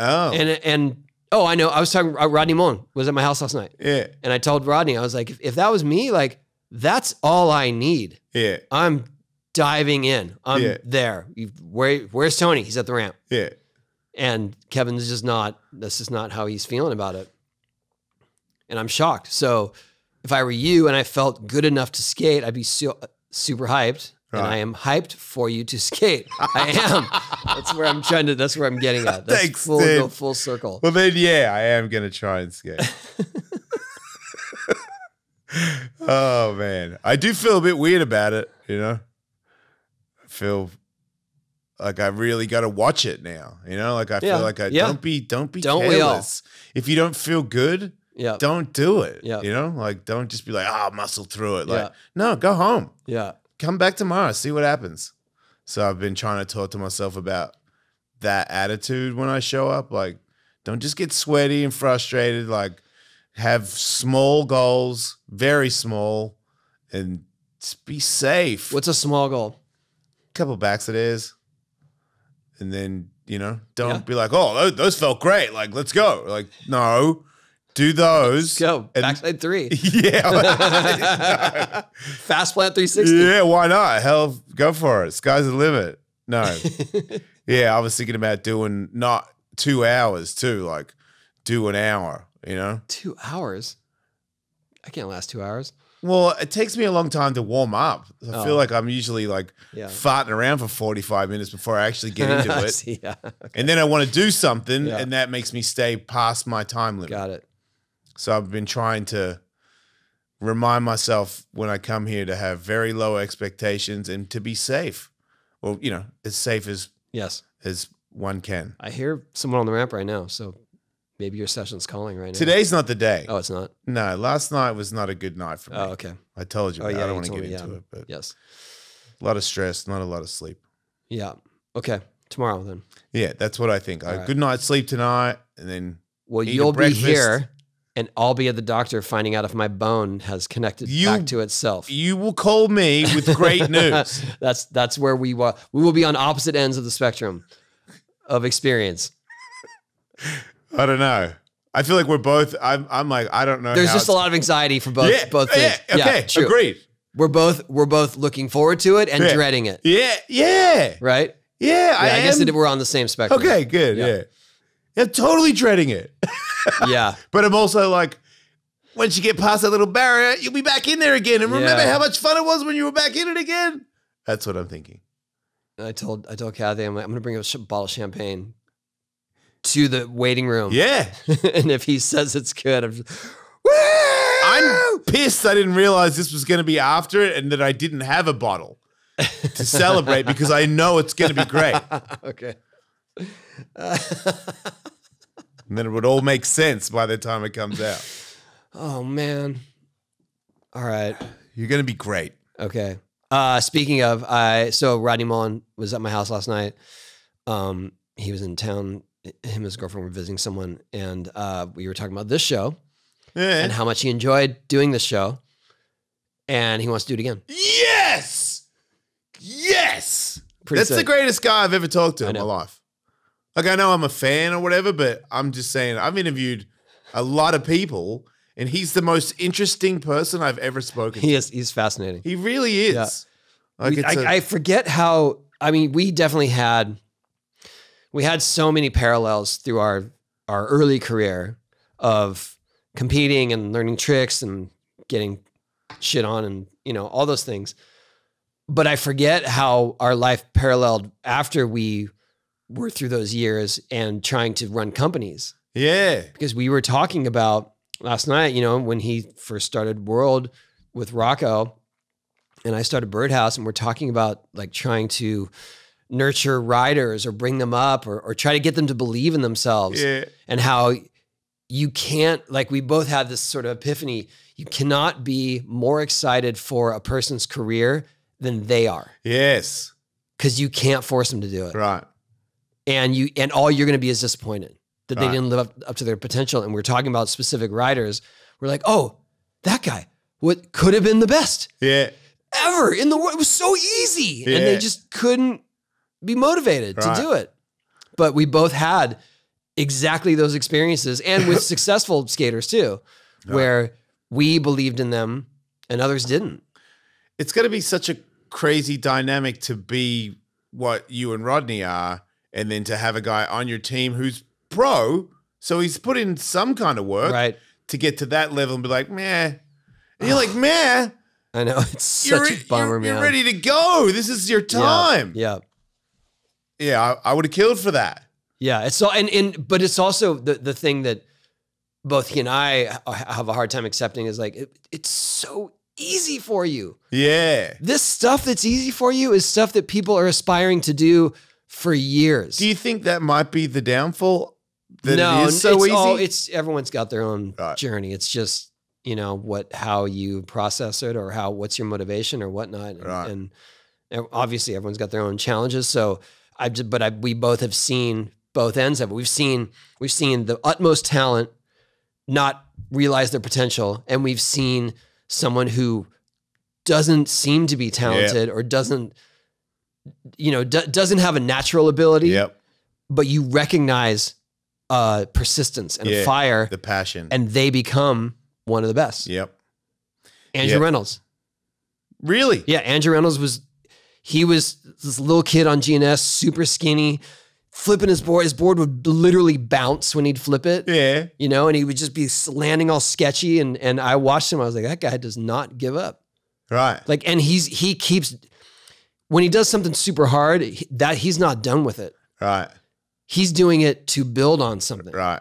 [SPEAKER 1] Oh. And and Oh, I know. I was talking. Uh, Rodney Mullen was at my house last night. Yeah. And I told Rodney, I was like, if, if that was me, like that's all I need. Yeah. I'm diving in. I'm yeah. there. You, where, where's Tony? He's at the ramp. Yeah. And Kevin's just not. This is not how he's feeling about it. And I'm shocked. So if I were you and I felt good enough to skate, I'd be so, super hyped. Right. And I am hyped for you to skate. I am. [laughs] that's where I'm trying to. That's where I'm getting at. That's Thanks, full, Go full circle.
[SPEAKER 2] Well, then, yeah, I am gonna try and skate. [laughs] [laughs] oh man, I do feel a bit weird about it. You know, I feel like I really got to watch it now. You know, like I yeah. feel like I yeah. don't be don't be don't careless. If you don't feel good, yeah. don't do it. Yeah. You know, like don't just be like, ah, oh, muscle through it. Like, yeah. no, go home. Yeah come back tomorrow, see what happens. So I've been trying to talk to myself about that attitude when I show up. Like, don't just get sweaty and frustrated. Like, have small goals, very small, and be safe. What's a small goal? A Couple backs it is, and then you know, don't yeah. be like, oh, those felt great. Like, let's go. Like, no, do those. Go. Backslide three. [laughs] Yeah. [laughs] Fast plant 360. Yeah, why not? Hell, go for it. Sky's the limit. No. [laughs] yeah, I was thinking about doing not two hours too, like do an hour, you know? Two hours? I can't last two hours. Well, it takes me a long time to warm up. I oh. feel like I'm usually like yeah. farting around for 45 minutes before I actually get into it. yeah. Okay. And then I want to do something, yeah. and that makes me stay past my time limit. Got it. So I've been trying to remind myself when I come here to have very low expectations and to be safe. Well, you know, as safe as yes as one can. I hear someone on the ramp right now, so maybe
[SPEAKER 1] your session's calling right now. Today's
[SPEAKER 2] not the day. Oh, it's not. No, last night was not a good night for me. Oh, okay. I told you. Oh, yeah, I don't want to get me, into yeah. it, but yes, a lot of stress, not a lot of sleep. Yeah. Okay. Tomorrow then. Yeah, that's what I think. All good night's night sleep tonight, and then. Well, you'll be here
[SPEAKER 1] and I'll be at the doctor finding out if my bone has connected you, back to itself. You will call me with great [laughs] news. that's that's where we wa- we will be on opposite ends of the spectrum of experience. I don't know. I feel like we're both. I'm. I'm like I don't know. There's just a lot of anxiety for both. Yeah, both things. Yeah, okay. Yeah, true. Agreed. We're both. We're both looking forward to it and yeah. dreading it. Yeah. Yeah. Right. Yeah. yeah I, I guess that we're on the same spectrum. Okay.
[SPEAKER 2] Good. yeah. I'm totally dreading it. [laughs] yeah. But I'm also like, once you get past that little barrier, you'll be back in there again. And remember yeah. how much fun it was when you were back in it again? That's what I'm thinking. I told I
[SPEAKER 1] told Kathy, I'm like, I'm gonna bring a bottle of champagne to the waiting room. Yeah. [laughs]
[SPEAKER 2] and if he says it's good, I'm just, I'm pissed I didn't realize this was gonna be after it and that I didn't have a bottle [laughs] to celebrate because I know it's gonna be great. okay and then it would all make sense by the time it comes out.
[SPEAKER 1] Oh man.
[SPEAKER 2] All right. You're gonna be great. Okay.
[SPEAKER 1] Uh, speaking of, I so Rodney Mullen was at my house last night. Um, he was in town. Him and his girlfriend were visiting someone, and uh, we were talking about this show yeah. and how much he enjoyed doing this show,
[SPEAKER 2] and he wants to do it again. Yes, yes. Pretty That's sick. the greatest guy I've ever talked to in my life. Like I know I'm a fan or whatever, but I'm just saying I've interviewed a lot of people, and he's the most interesting person I've ever spoken. He to.
[SPEAKER 1] is. He's fascinating.
[SPEAKER 2] He really is. Yeah. Like we, I, I forget how. I mean, we definitely
[SPEAKER 1] had we had so many parallels through our our early career of competing and learning tricks and getting shit on and you know all those things but i forget how our life paralleled after we were through those years and trying to run companies. Yeah. Because we were talking about last night, you know, when he first started World with Rocco and I started Birdhouse, and we're talking about like trying to nurture riders or bring them up or, or try to get them to believe in themselves yeah. and how you can't like we both had this sort of epiphany you cannot be more excited for a person's career than they are yes because you can't force them to do it right and you and all you're going to be is disappointed that they didn't live up, up to their potential. And we're talking about specific riders. We're like, oh, that guy, what could have been the best, yeah, ever in the world. It was so easy, yeah. and they just couldn't be motivated right. to do it. But we both had exactly those experiences, and with [laughs] successful skaters too, right. where we believed in them and others
[SPEAKER 2] didn't. It's going to be such a crazy dynamic to be what you and Rodney are and then to have a guy on your team who's pro, so he's put in some kind of work right. to get to that level and be like, meh. And you're like, [sighs] meh. I know it's you're such a bummer, you're, man. You're ready to go. This is your time. Yeah. Yeah, yeah I, I would have killed for that.
[SPEAKER 1] Yeah, it's all and, and but it's also the the thing that both he and I have a hard time accepting is like it, it's so easy for you. Yeah. This stuff that's easy for you is stuff that people are aspiring to do
[SPEAKER 2] for years. Do you think that might be the downfall?
[SPEAKER 1] That no, it is so it's easy. All, it's everyone's got their own right. journey. It's just you know what how you process it or how what's your motivation or whatnot. And, right. and obviously everyone's got their own challenges. So I but I, we both have seen both ends of it. We've seen we've seen the utmost talent not realize their potential, and we've seen someone who doesn't seem to be talented yeah. or doesn't you know, doesn't have a natural ability. Yep. But you recognize uh, persistence and yeah, fire, the passion, and they become one of the best. Yep. Andrew yep. Reynolds. Really? Yeah, Andrew Reynolds was he was this little kid on GNS, super skinny, flipping his board. His board would literally bounce when he'd flip it. Yeah. You know, and he would just be landing all sketchy. And and I watched him. I was like, that guy does not give up. Right. Like, and he's he keeps when he does something super hard, that he's not done with it. Right. He's doing it to build on something. Right.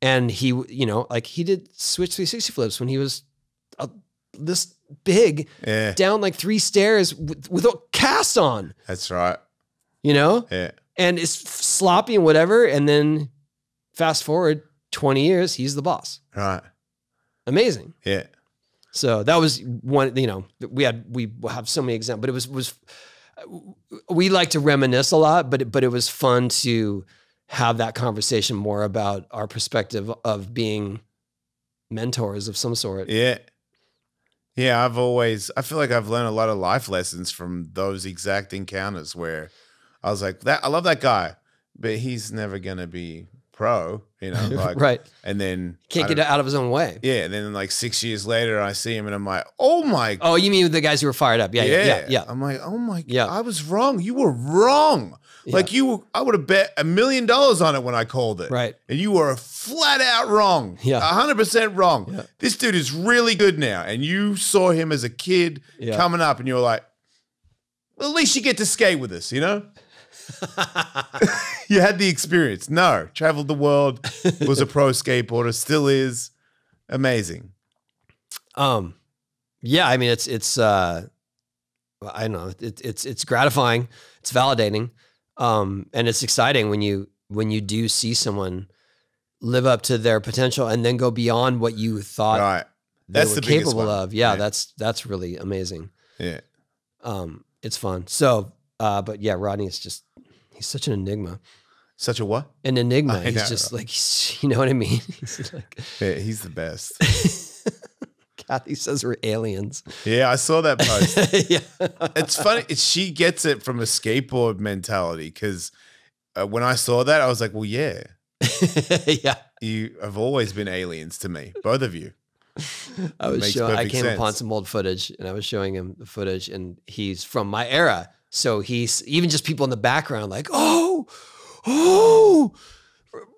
[SPEAKER 1] And he, you know, like he did switch 360 flips when he was this big, yeah. down like three stairs with, with a cast on. That's right. You know? Yeah. And it's sloppy and whatever. And then fast forward 20 years, he's the boss. Right. Amazing. Yeah. So that was one, you know, we had, we have so many examples, but it was, was we like to reminisce a lot, but but it was fun to have that conversation more about our perspective
[SPEAKER 2] of being mentors of some sort. Yeah. Yeah, I've always I feel like I've learned a lot of life lessons from those exact encounters where I was like, that I love that guy, but he's never gonna be pro, you know, [laughs] like, right. And then can't get out of his own way. Yeah. And then like six years later, I see him and I'm like, oh my. Oh, you mean the guys who were fired up? Yeah. Yeah. Yeah. yeah. I'm like, oh my. Yeah. I was wrong. You were wrong. Yeah. Like you, were, I would have bet a million dollars on it when I called it. Right. And you were flat out wrong. Yeah. hundred percent wrong. Yeah. This dude is really good now. And you saw him as a kid coming up and you were like, at least you get to skate with us, you know? [laughs] you had the experience. No, traveled the world, was a pro skateboarder, still is. Amazing.
[SPEAKER 1] Um, yeah, I mean, it's, it's, uh, I don't know. It, it's, it's gratifying. It's validating. Um, and it's exciting when you, when you do see someone live up to their potential and then go beyond what you thought right. that's were the capable of. Yeah, yeah, That's, that's really amazing. Yeah. Um, it's fun. So uh, but yeah, Rodney is just, he's such an enigma. Such a what? An enigma. [laughs] I he's know. just like, he's, [laughs] you know what I mean? [laughs] he's, like, yeah, he's the best. Kathy says we're aliens.
[SPEAKER 2] Yeah, I saw that post. yeah. it's funny. She gets it from a skateboard mentality because uh, when I saw that, I was like, well, yeah. yeah. You have always been aliens to me, both of you. I was showing, I came sense. upon some old footage and
[SPEAKER 1] I was showing him the footage, and he's from my era. So he's even just people in the background like, oh, oh,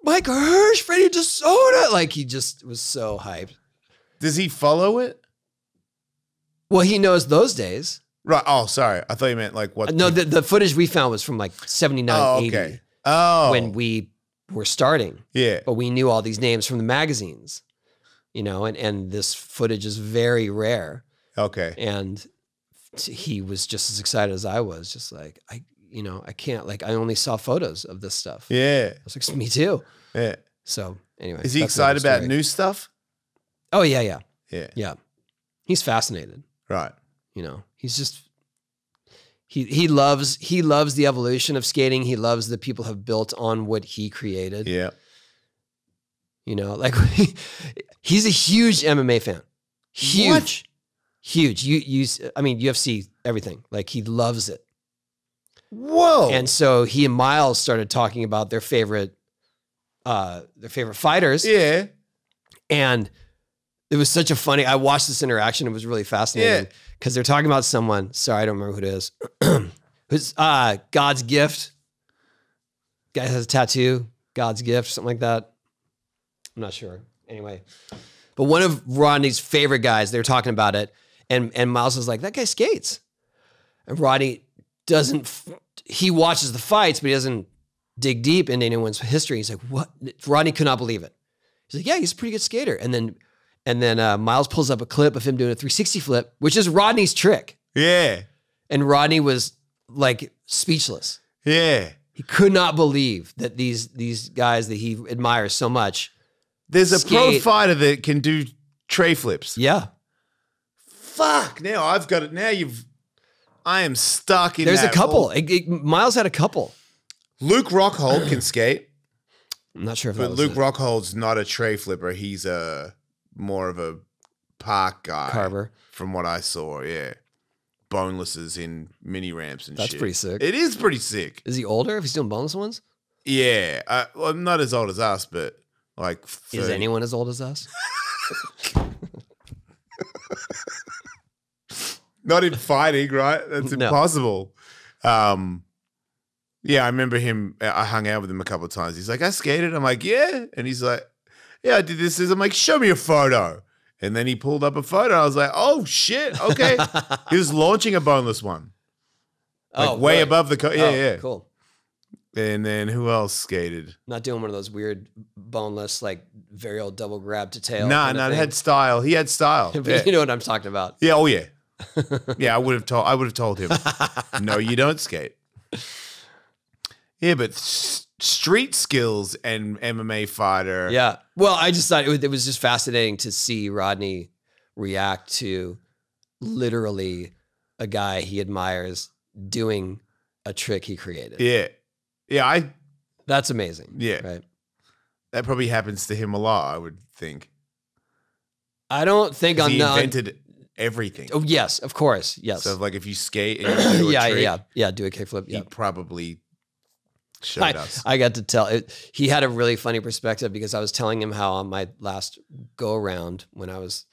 [SPEAKER 1] Mike Hirsch, Freddie DeSoto. Like he just was so hyped. Does he follow it? Well, he knows those days. Right. Oh, sorry. I thought you meant like what? Uh, no, the, the footage we found was from like 79, oh, okay. 80. Oh. When we were starting. Yeah. But we knew all these names from the magazines, you know, and, and this footage is very rare. Okay. And he was just as excited as I was. Just like I, you know, I can't. Like I only saw photos of this stuff. Yeah, I was like, me too. Yeah. So anyway, is he excited about new stuff? Oh yeah, yeah, yeah, yeah. He's fascinated. Right. You know, he's just he he loves he loves the evolution of skating. He loves that people have built on what he created. Yeah. You know, like [laughs] he's a huge MMA fan. Huge. What? Huge. You use. I mean, UFC everything. Like he loves it. Whoa. And so he and Miles started talking about their favorite uh their favorite fighters. Yeah. And it was such a funny I watched this interaction. It was really fascinating. Because yeah. they're talking about someone. Sorry, I don't remember who it is. [clears throat] Who's uh God's gift. Guy has a tattoo, God's gift, something like that. I'm not sure. Anyway. But one of Rodney's favorite guys, they were talking about it. And and Miles is like, that guy skates. And Rodney doesn't. He watches the fights, but he doesn't dig deep into anyone's history. He's like, what? Rodney could not believe it. He's like, yeah, he's a pretty good skater. And then and then uh, Miles pulls up a clip of him doing a 360 flip, which is Rodney's trick. Yeah. And Rodney was like speechless. Yeah. He could not believe that these these guys that he admires so much. There's a pro
[SPEAKER 2] fighter that can do tray flips. Yeah fuck, now I've got it. Now you've, I am stuck in There's a couple. It, it, Miles had a couple. Luke Rockhold can skate. I'm not sure if But Luke it. Rockhold's not a tray flipper. He's a more of a park guy. Carver. From what I saw, yeah. Bonelesses in mini ramps and That's shit. pretty sick. It is pretty sick. Is he older if he's doing boneless ones? Yeah. I, well, I'm not as old as us, but like. 30. Is anyone as old as us? [laughs] [laughs] not in fighting, right? That's No. impossible. Um, yeah, I remember him. Uh, I hung out with him a couple of times. He's like, I skated. I'm like, yeah. And he's like, yeah, I did this. I'm like, show me a photo. And then he pulled up a photo. I was like, oh shit, okay. [laughs] he was launching a boneless one, like oh, way right. above the co- yeah, Oh, yeah. Cool.
[SPEAKER 1] And then who else skated? Not doing one of those weird boneless, like very old double grab to tail. Nah, kind of nah, it had
[SPEAKER 2] style. He had style. [laughs] But Yeah. You
[SPEAKER 1] know what I'm talking about.
[SPEAKER 2] Yeah, oh yeah. [laughs] yeah, I would have told. I would have told him, [laughs] no, you don't skate. Yeah, but street skills and MMA fighter. Yeah.
[SPEAKER 1] Well, I just thought it was, it was just fascinating to see Rodney react to literally a guy he admires doing a trick he created. Yeah.
[SPEAKER 2] Yeah, I That's amazing. Yeah. Right. That probably happens to him a lot, I would think. I don't think on he invented everything. Oh yes, of
[SPEAKER 1] course, yes. So like if you skate and [clears throat] you do a yeah, trick, yeah, yeah, do a kickflip. Yeah. He probably showed I, us. I got to tell it, he had a really funny perspective because I was telling him how on my last go around when I was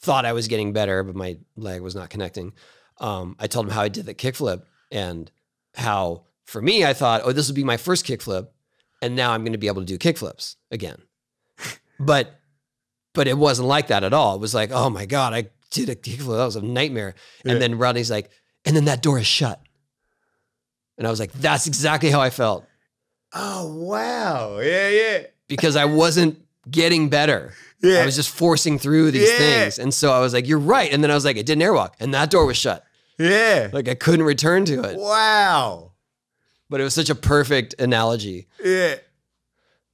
[SPEAKER 1] thought I was getting better but my leg was not connecting. Um, I told him how I did the kickflip and how for me I thought, oh, this would be my first kickflip, and now I'm going to be able to do kickflips again. [laughs] but but it wasn't like that at all. It was like, oh my god, I dude, that was a nightmare. And then Rodney's like, and then that door is shut. And I was like, that's exactly how I felt. Oh, wow. Yeah, yeah. Because I wasn't getting better. Yeah. I was just forcing through these yeah. things. And so I was like, you're right. And then I was like, it didn't airwalk. And that door was shut. Yeah. Like I couldn't return to it.
[SPEAKER 2] Wow.
[SPEAKER 1] But it was such a perfect analogy.
[SPEAKER 2] Yeah.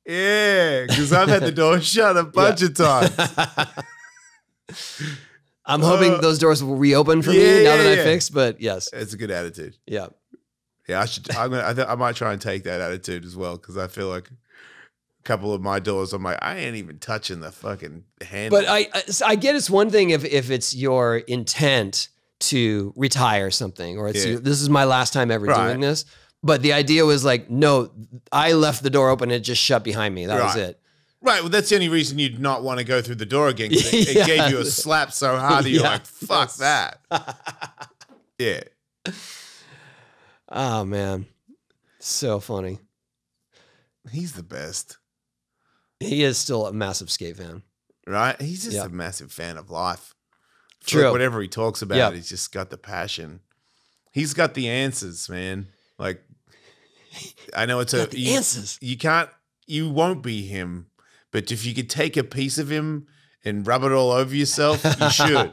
[SPEAKER 2] Yeah. Because I've had the [laughs] door shut a bunch yeah. of times.
[SPEAKER 1] [laughs] I'm hoping uh, those doors will reopen for yeah, me now yeah, that yeah. I fixed.
[SPEAKER 2] But yes, it's a good attitude. Yeah, yeah. I should. I'm gonna. I, th- I might try and take that attitude as well because I feel like a couple of my doors. I'm like, I ain't even touching the fucking handle. But I,
[SPEAKER 1] I get it's one thing if if it's your intent to retire something or it's this is my last time ever right. doing this. But the idea was like, no, I left the door open. It just shut behind me. That right. was it.
[SPEAKER 2] Right. Well, that's the only reason you'd not want to go through the door again. It, [laughs] yeah. it gave you a slap so hard that you're [laughs] [laughs] yeah. like, fuck that. yeah. Oh, man. So
[SPEAKER 1] funny. He's the best. He is still a massive skate
[SPEAKER 2] fan. Right? He's just a massive fan of life. True. whatever he talks about, yep. he's just got the passion. He's got the answers, man. Like, I know it's a. You, answers. You can't, you won't be him but if you could take a piece of him and rub it all over yourself, you should,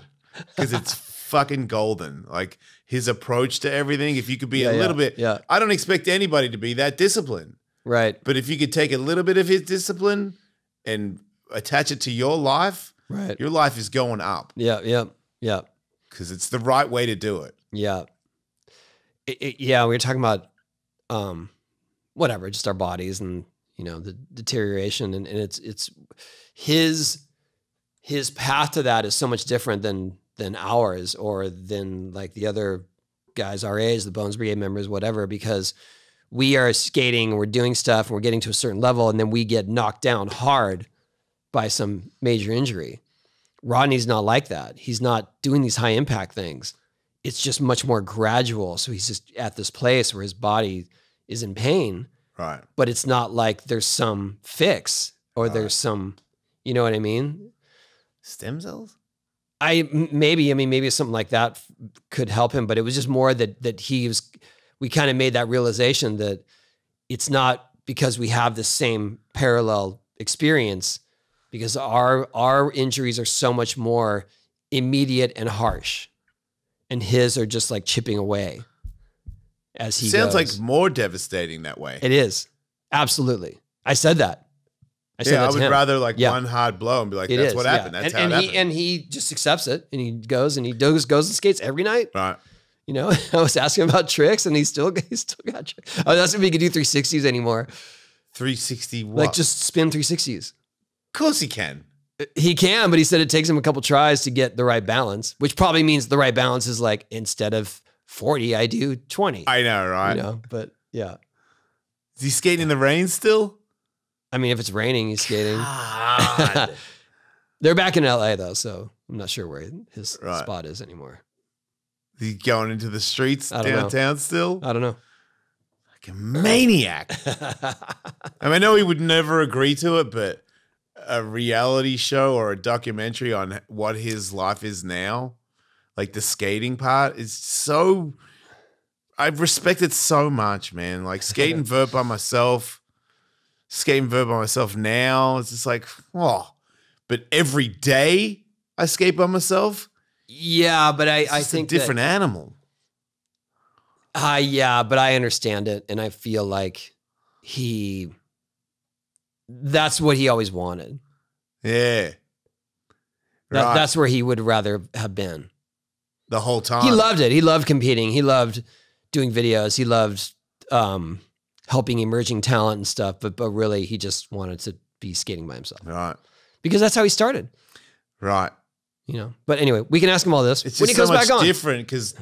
[SPEAKER 2] because [laughs] it's fucking golden. Like his approach to everything. If you could be yeah, a little yeah, bit, yeah. I don't expect anybody to be that disciplined, right? But if you could take a little bit of his discipline and attach it to your life, right? Your life is going up. Yeah, yeah, yeah. Because it's the right way to do it. Yeah. It, it, yeah, we were talking about, um,
[SPEAKER 1] whatever, just our bodies and you know the deterioration and, and it's it's his his path to that is so much different than than ours or than like the other guys RAs the Bones Brigade members whatever because we are skating we're doing stuff and we're getting to a certain level and then we get knocked down hard by some major injury Rodney's not like that he's not doing these high impact things it's just much more gradual so he's just at this place where his body is in pain Right. But it's not like there's some fix or right. there's some, you know what I mean? Stem cells? I maybe I mean maybe something like that could help him, but it was just more that that he was. We kind of made that realization that it's not because we have the same parallel experience, because our our injuries are so much more immediate and harsh, and his are just like chipping away as he sounds goes.
[SPEAKER 2] like more devastating that way. It is absolutely. I said that. I said yeah, I would him. rather like yeah. one hard blow and be
[SPEAKER 1] like, it "That's is, what happened." Yeah. That's and, how and he happened. and he just accepts it, and he goes and he goes goes and skates every night. Right. You know, [laughs] I was asking about tricks, and he still [laughs] he still got. Tricks. I was asking if he could do three sixties anymore. Three sixty Like just spin three sixties. Of course he can. Uh, he can, but he said it takes him a couple tries to get the right balance, which probably means the right balance is like instead of 40, I do 20. I know, right? You know, but yeah. Is he skating in the rain still? I mean, if it's raining, he's skating. [laughs] They're back in LA though, so I'm not sure where his right. spot is anymore.
[SPEAKER 2] Is he going into the streets downtown know. still? I don't know. Like a maniac. [laughs] I mean, I know he would never agree to it, but a reality show or a documentary on what his life is now like the skating part is so I've respected so much, man. Like skating [laughs] vert by myself, skating vert by myself now. It's just like, oh, but every day I skate by myself. Yeah,
[SPEAKER 1] but I, I think different that, animal. Uh, yeah, but I understand it. And I feel like he, that's what he always wanted. Yeah. Right. That, that's where he would rather have been
[SPEAKER 2] the whole time. He loved
[SPEAKER 1] it. He loved competing. He loved doing videos. He loved um, helping emerging talent and stuff. But but really, he just wanted to be skating by himself. Right. Because that's how he started.
[SPEAKER 2] Right. You know. But anyway, we can ask him all this it's when he comes so back on. Different because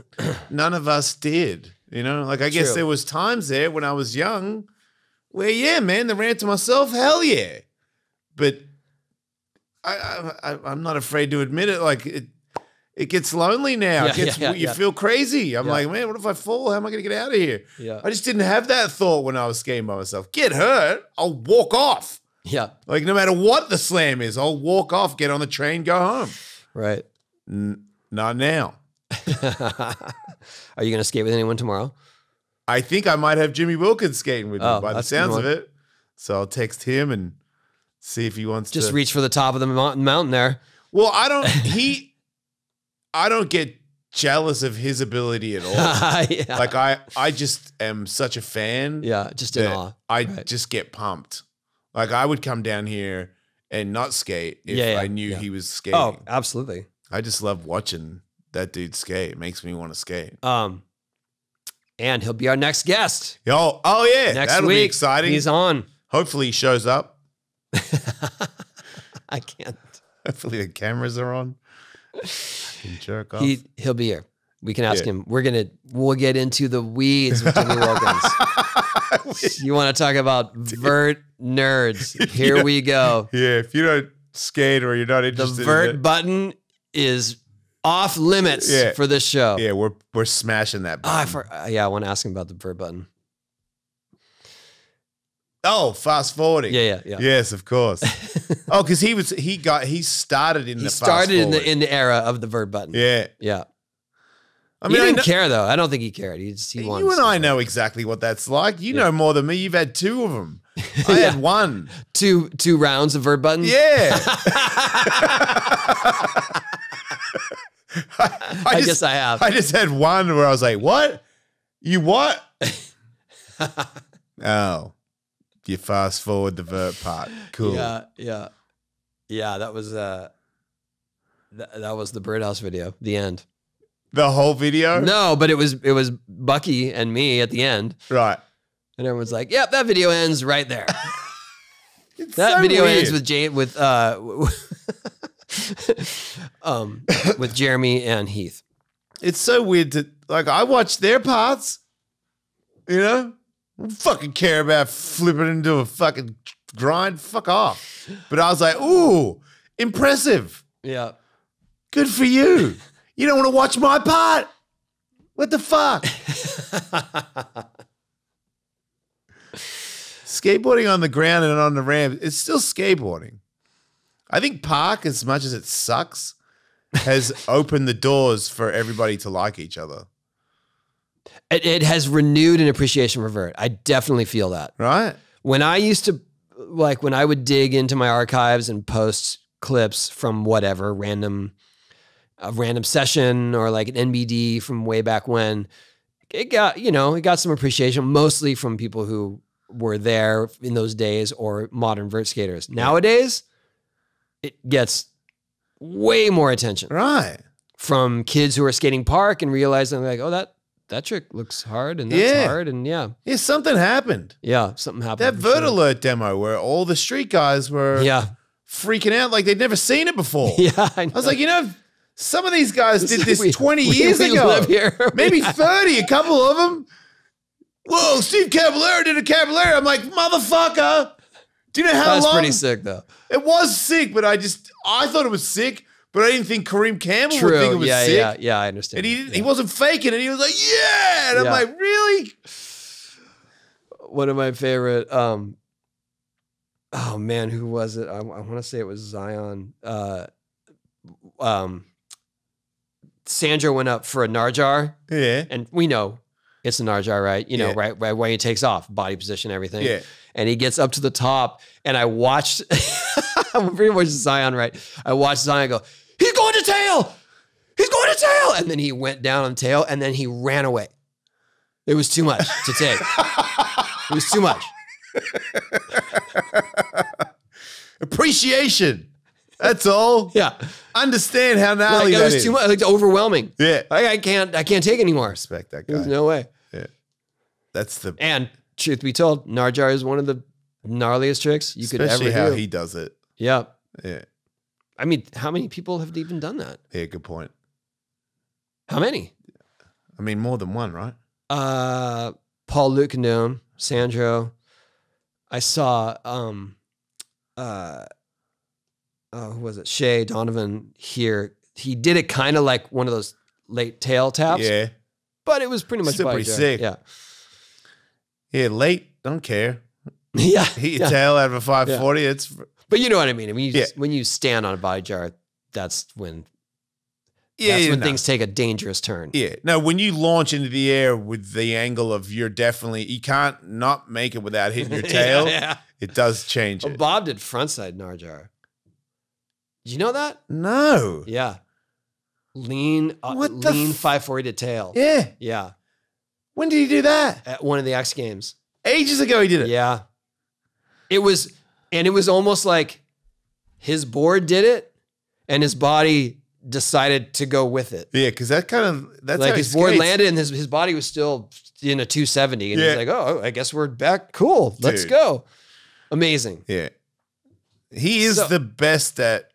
[SPEAKER 2] none of us did. You know, like I True. guess there was times there when I was young where yeah, man, the rant to myself, hell yeah, but I, I, I am not afraid to admit it. Like it, it gets lonely now. Yeah, gets, yeah, yeah, you feel crazy. I'm like, man, what if I fall? How am I going to get out of here? Yeah. I just didn't have that thought when I was skating by myself. Get hurt, I'll walk off. Yeah. Like no matter what the slam is, I'll walk off, get on the train, go home. Right. N not now. [laughs] Are you going to skate with anyone tomorrow? I think I might have Jimmy Wilkins skating with me oh, by the sounds of it. So I'll text him and see if he wants just to. Just reach for the top of the mountain there. Well, I don't. He. I don't get jealous of his ability at [laughs] all. yeah. Like I, I just am such a fan. Yeah, just in awe. I right. just get pumped. Like I would come down here and not skate if yeah, yeah, I knew he was oh, skating. Oh, absolutely. I just love watching that dude skate. It makes me want to skate.
[SPEAKER 1] Um, and he'll be our next guest.
[SPEAKER 2] Oh, oh yeah, next That'll week. Be exciting. He's on. Hopefully he shows up. [laughs] I can't. Hopefully the cameras are on jerk off. He, he'll be here. We can ask
[SPEAKER 1] yeah. him. We're gonna we'll get into the weeds with Jimmy
[SPEAKER 2] Wilkins.
[SPEAKER 1] [laughs] [laughs] you want to talk about vert nerds? [laughs] Here we go. Yeah, if you don't skate or you're not interested, the vert in button is off limits yeah. for this show. Yeah, we're we're smashing that. Ah, button. Oh, I for, uh, yeah, I want to ask him about the vert button.
[SPEAKER 2] Oh, fast forwarding. Yeah, yeah, yeah.
[SPEAKER 1] Yes, of course.
[SPEAKER 2] [laughs] oh, because he was he got he started in he the started in the
[SPEAKER 1] in the era of the verb button. Yeah, yeah. I mean, he didn't care though. I don't think he cared. He just he you and I know exactly what that's like. You yeah. know more than me. You've had two of them. [laughs] I yeah. had one, two two rounds of verb button. Yeah. [laughs] I, I, I just, guess I have. I just
[SPEAKER 2] had one where I was like, "What? You what? oh, you fast forward the vert part. Cool. Yeah,
[SPEAKER 1] yeah, yeah. That was uh, th- that was the birdhouse video. The end. The whole video? No, but it was it was Bucky and me at the end. Right. And everyone's like, "Yep, that video ends right there." [laughs] that so video weird. ends with Jay- with uh, [laughs] um, with Jeremy and Heath. It's so
[SPEAKER 2] weird to like. I watched their parts. You know, fucking care about flipping into a fucking grind. Fuck off. But I was like, ooh, impressive. Yeah. Good for you. You don't want to watch my part. What the fuck? [laughs] skateboarding on the ground and on the ramp, it's still skateboarding. I think park, as much as it sucks, has [laughs] opened the doors for everybody to like each other. It, it has renewed an appreciation for Vert. I definitely feel that.
[SPEAKER 1] Right. When I used to, like, when I would dig into my archives and post clips from whatever random, a random session or like an NBD from way back when, it got you know it got some appreciation mostly from people who were there in those days or modern vert skaters. Nowadays, it gets way more attention. Right. From kids who are skating park and realizing like, oh, that that trick looks hard and that's yeah. hard and yeah.
[SPEAKER 2] Yeah, something happened. Yeah, something happened. That Vert sure. Alert demo where all the street guys were yeah. freaking out like they'd never seen it before. [laughs] Yeah, I, I was like, you know, some of these guys [laughs] did this we, 20 we, years we ago. [laughs] Maybe 30, a couple of them. Whoa, Steve Cavallero did a Cavallero. I'm like, motherfucker. Do you know how That's long? That's pretty sick, though. It was sick, but I just, I thought it was sick. But I didn't think Kareem Campbell True. would think it was yeah, sick. Yeah,
[SPEAKER 1] yeah, I understand. And he yeah. he
[SPEAKER 2] wasn't faking it. He was like, yeah. And I'm like, really?
[SPEAKER 1] One of my favorite, um, oh man, who was it? I, I want to say it was Zion. Uh, um, Sandra went up for a Narjar. Yeah. And we know it's a Narjar, right? You know, yeah. right, right where he takes off, body position, everything. Yeah and he gets up to the top. And I watched, [laughs] I'm pretty much Zion, right? I watched Zion go, he's going to tail. He's going to tail. And then he went down on tail and then he ran away. It was too much to take. it was too much. [laughs] Appreciation. That's all. Yeah.
[SPEAKER 2] Understand how now like, that was is. too much. Like overwhelming. Yeah.
[SPEAKER 1] Like, I can't. I can't take anymore. Respect that guy. There's no way. Yeah. That's the and truth be told, Narjar is one of the gnarliest tricks you Especially could ever do. Especially how he does it. Yeah. Yeah. I mean, how many people have even done that? Yeah, good point. How many?
[SPEAKER 2] I mean, more than one, right?
[SPEAKER 1] Uh, Paul Lucandone, Sandro. I saw um, uh, uh, who was it? Shay Donovan here. He did it kind of like one of those late tail taps. Yeah, but it was pretty much still pretty sick. Yeah. Yeah, late, don't care.
[SPEAKER 2] [laughs] yeah. [laughs] Heat yeah. tail out of a 540. Yeah. It's. But you know what I mean.
[SPEAKER 1] I mean, you just, when you stand on a body jar, that's when. Yeah, that's when no. things take a dangerous turn. Yeah.
[SPEAKER 2] Now, when you launch into the air with the angle of you're definitely you can't not make it without hitting your [laughs] tail. yeah, It does change. Well, it. Bob did frontside Narjar.
[SPEAKER 1] Did you know that? No. Yeah. Lean. Uh, what lean 540 to tail. Yeah. Yeah. When did he do that? At one of the X Games. Ages ago, he did it. Yeah. It was, and it was almost like his board did it and his body decided to go with it. Yeah, because that kind of that's like his board landed and his, his body was still in a 270. And yeah. he's like, oh, I guess we're back. Cool.
[SPEAKER 2] Let's Dude. go. Amazing. Yeah. He is so, the best at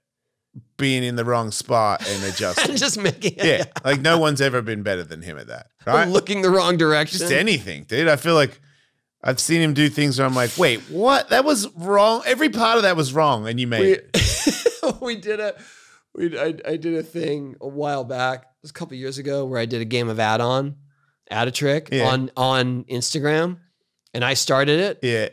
[SPEAKER 2] being in the wrong spot and [laughs] adjusting. just making it. Yeah. yeah. Like no one's ever been better than him at that. [laughs] Right. Looking the wrong direction. Just anything, dude. I feel like I've seen him do things where I'm like, wait, what? That was wrong. Every part of that was wrong. And you made we, it.
[SPEAKER 1] [laughs] we did a we I, I did a thing a while back. It was a couple years ago where I did a game of add on, add a trick yeah. on on Instagram. And I started it. Yeah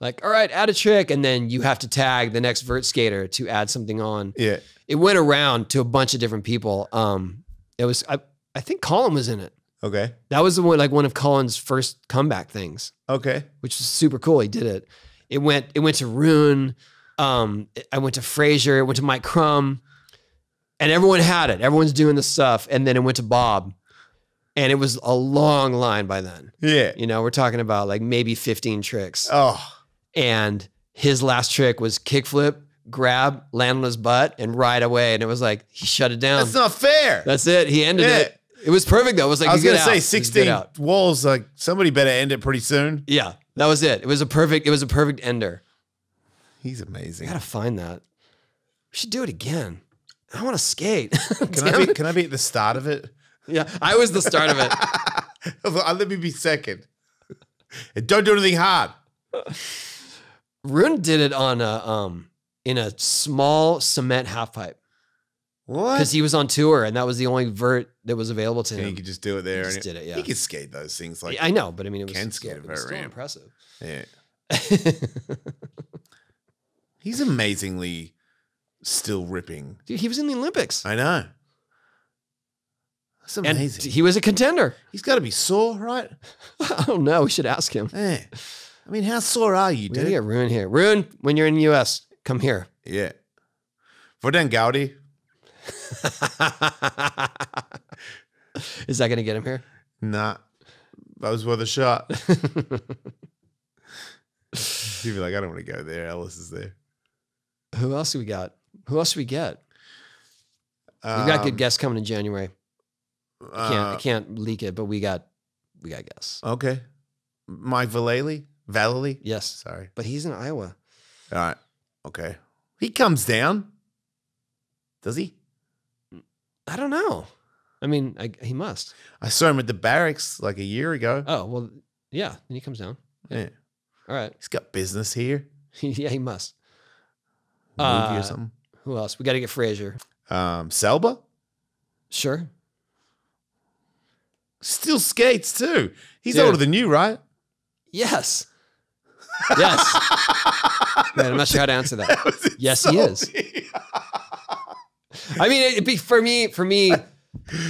[SPEAKER 1] like, all right, add a trick. And then you have to tag the next vert skater to add something on. Yeah. It went around to a bunch of different people. Um, it was, I, I think Colin was in it. Okay. That was the one, like one of Colin's first comeback things. Okay. Which was super cool. He did it. It went, it went to Rune. Um, I went to Fraser. It went to Mike Crumb. And everyone had it. Everyone's doing the stuff. And then it went to Bob and it was a long line by then. Yeah. You know, we're talking about like maybe 15 tricks. Oh. And his last trick was kickflip, grab, land on his butt, and ride away. And it was like he shut it down. That's not fair. That's it. He ended yeah. it. It was perfect though. It was like I was gonna say out. sixteen
[SPEAKER 2] walls. Like somebody better end it pretty soon.
[SPEAKER 1] Yeah, that was it. It was a perfect. It was a perfect ender. He's amazing. I gotta find that. We should do it
[SPEAKER 2] again. I want to skate. [laughs] can I be? It. Can I be at the start of it? Yeah, I was the start of it. [laughs] Let me be second. And don't do anything hard.
[SPEAKER 1] Rune did it on a um in a small cement half pipe. What? Because he was on tour and that was the only vert that was available to and him. He could just do it there. He just did it. Yeah, he could skate those things. Like I know, but I mean, it was, can skate still, it was still ramp. impressive.
[SPEAKER 2] Yeah. [laughs] He's amazingly still ripping. Dude, he was in the Olympics. I know. That's amazing. And he was a
[SPEAKER 1] contender. He's got to be sore, right? [laughs] I don't know. We should ask him. Yeah. I mean, how sore are you, dude? We get Ruin here. Ruin, when you're in the U.S., come here. Yeah. for then, Gaudi. [laughs] Is that going to get
[SPEAKER 2] him here? Nah. That was worth a shot. [laughs] He'd be like, I don't want to go there. Ellis is there.
[SPEAKER 1] Who else do we got? Who else do we get? Um, we got good um, guests coming in January. I can't, uh, I can't
[SPEAKER 2] leak it, but we got we got guests. Okay. Mike Vallely. Valley? Yes. Sorry. But he's in Iowa. All right. Okay. He comes down. Does he? I don't know. I mean, I, he must. I saw him at the barracks like a year ago. Oh, well, yeah. And he comes down. Yeah. yeah. All right. He's got business here. [laughs] yeah, he must.
[SPEAKER 1] Uh, or something. Who else? We got to get Frazier.
[SPEAKER 2] Um, Selba? Sure. Still skates too. He's Dude. older than you, right? Yes. Yes. Man, I'm not sure how to answer that. that yes, he is.
[SPEAKER 1] I mean, it'd be for me. For me,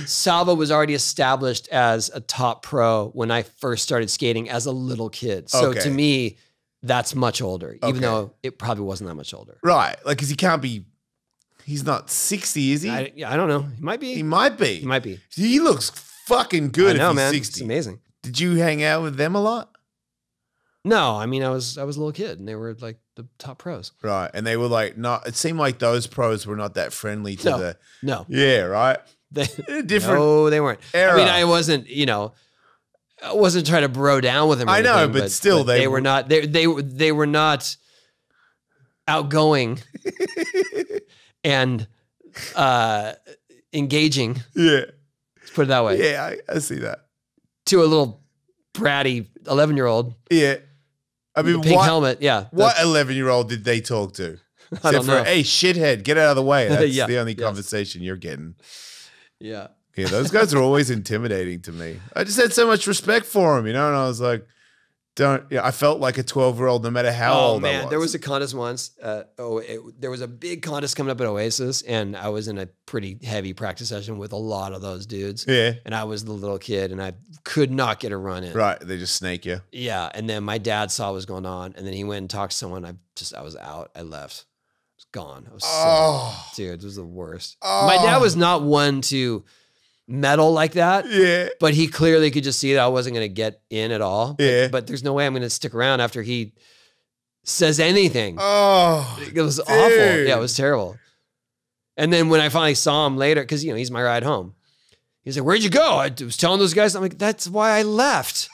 [SPEAKER 1] Salva was already established as a top pro when I first started skating as a little kid. So okay. to me,
[SPEAKER 2] that's much older, even though
[SPEAKER 1] it probably wasn't that much older.
[SPEAKER 2] Right, like because he can't be. He's not sixty, is he? I, yeah, I don't know. He might be. He might be. He might be. He looks fucking good. I know, man. 60. It's amazing. Did you hang out with them a lot? No, I mean I
[SPEAKER 1] was I was a little kid and they were like the top pros.
[SPEAKER 2] Right. And they were like not it seemed like those pros were not that friendly to no, the No. Yeah, right. They, [laughs] different No, they weren't. Era. I mean, I
[SPEAKER 1] wasn't, you know, I wasn't trying to bro down with them. I anything, know, but, but still but they, they were not they they they were not outgoing [laughs] and uh engaging. Yeah. Let's put it that way. Yeah, I, I see that. To a little bratty 11 year old. Yeah. I mean, the pink what, helmet. Yeah. What
[SPEAKER 2] eleven-year-old did they talk to? [laughs] I Except for, know. hey, shithead, get out of the way. [laughs] That's yeah, the only yes. conversation you're getting. Yeah. Yeah, those guys are always [laughs] intimidating to me. I just had so much respect for them, you know, and I was like, don't yeah, I felt like a 12 year old no matter how oh, old man. I was. There
[SPEAKER 1] was a contest once. Uh, oh, it, there was a big contest coming up at Oasis, and I was in a pretty heavy practice session with a lot of those dudes. Yeah. And I was the little kid, and I could not get a run in. Right.
[SPEAKER 2] They just snake you.
[SPEAKER 1] Yeah. And then my dad saw what was going on, and then he went and talked to someone. I just, I was out. I left. It's gone. I was oh. Dude, it was the worst. Oh. My dad was not one to metal like that. Yeah. But he clearly could just see that I wasn't going to get in at all. Yeah. But, but there's no way I'm going to stick around after he says anything.
[SPEAKER 2] Oh,
[SPEAKER 1] it was dude. awful. Yeah, it was terrible. And then when I finally saw him later, because you know he's my ride home, he's like, "Where'd you go?" I was telling those guys. I'm like, "That's why I left."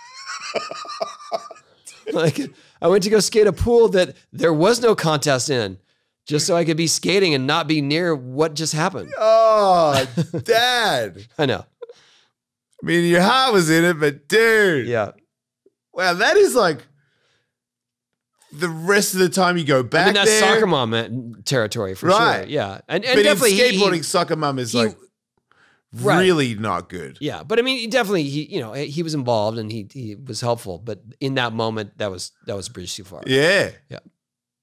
[SPEAKER 1] [laughs] like, I went to go skate a pool that there was no contest in just so I could be skating and not be near what just happened.
[SPEAKER 2] Oh, [laughs] dad.
[SPEAKER 1] I know. I mean, your heart was in it, but dude. Yeah.
[SPEAKER 2] Wow, that is like the rest of the time you go back. I mean, that's there. soccer mom uh, territory for right. sure. Yeah, and, and but definitely skateboarding, he, soccer mom is he, like
[SPEAKER 1] right. really
[SPEAKER 2] not good. Yeah, but I mean,
[SPEAKER 1] definitely he you know he was involved and he he was helpful, but in that moment that was that was a bridge too
[SPEAKER 2] far. Yeah, yeah.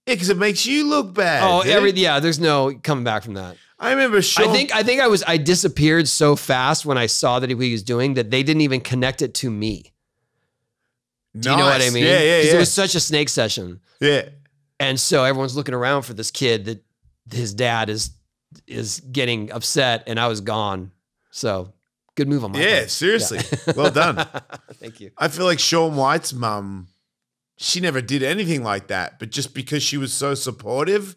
[SPEAKER 2] Yeah, because it makes you look bad. Oh, every, yeah.
[SPEAKER 1] There's no coming back from that. I remember. Sean I think I think I was I disappeared so fast when I saw that he was doing that they didn't even connect it to me.
[SPEAKER 2] Do you know what I mean? Yeah, yeah, yeah. It was
[SPEAKER 1] such a snake session. Yeah. And so everyone's looking around for this kid that his dad is is getting upset, and I was gone. So good move on my. Yeah, part. seriously, yeah. [laughs] well done. Thank you. I
[SPEAKER 2] feel like Sean White's mum she never did anything like that. But just because she was so supportive,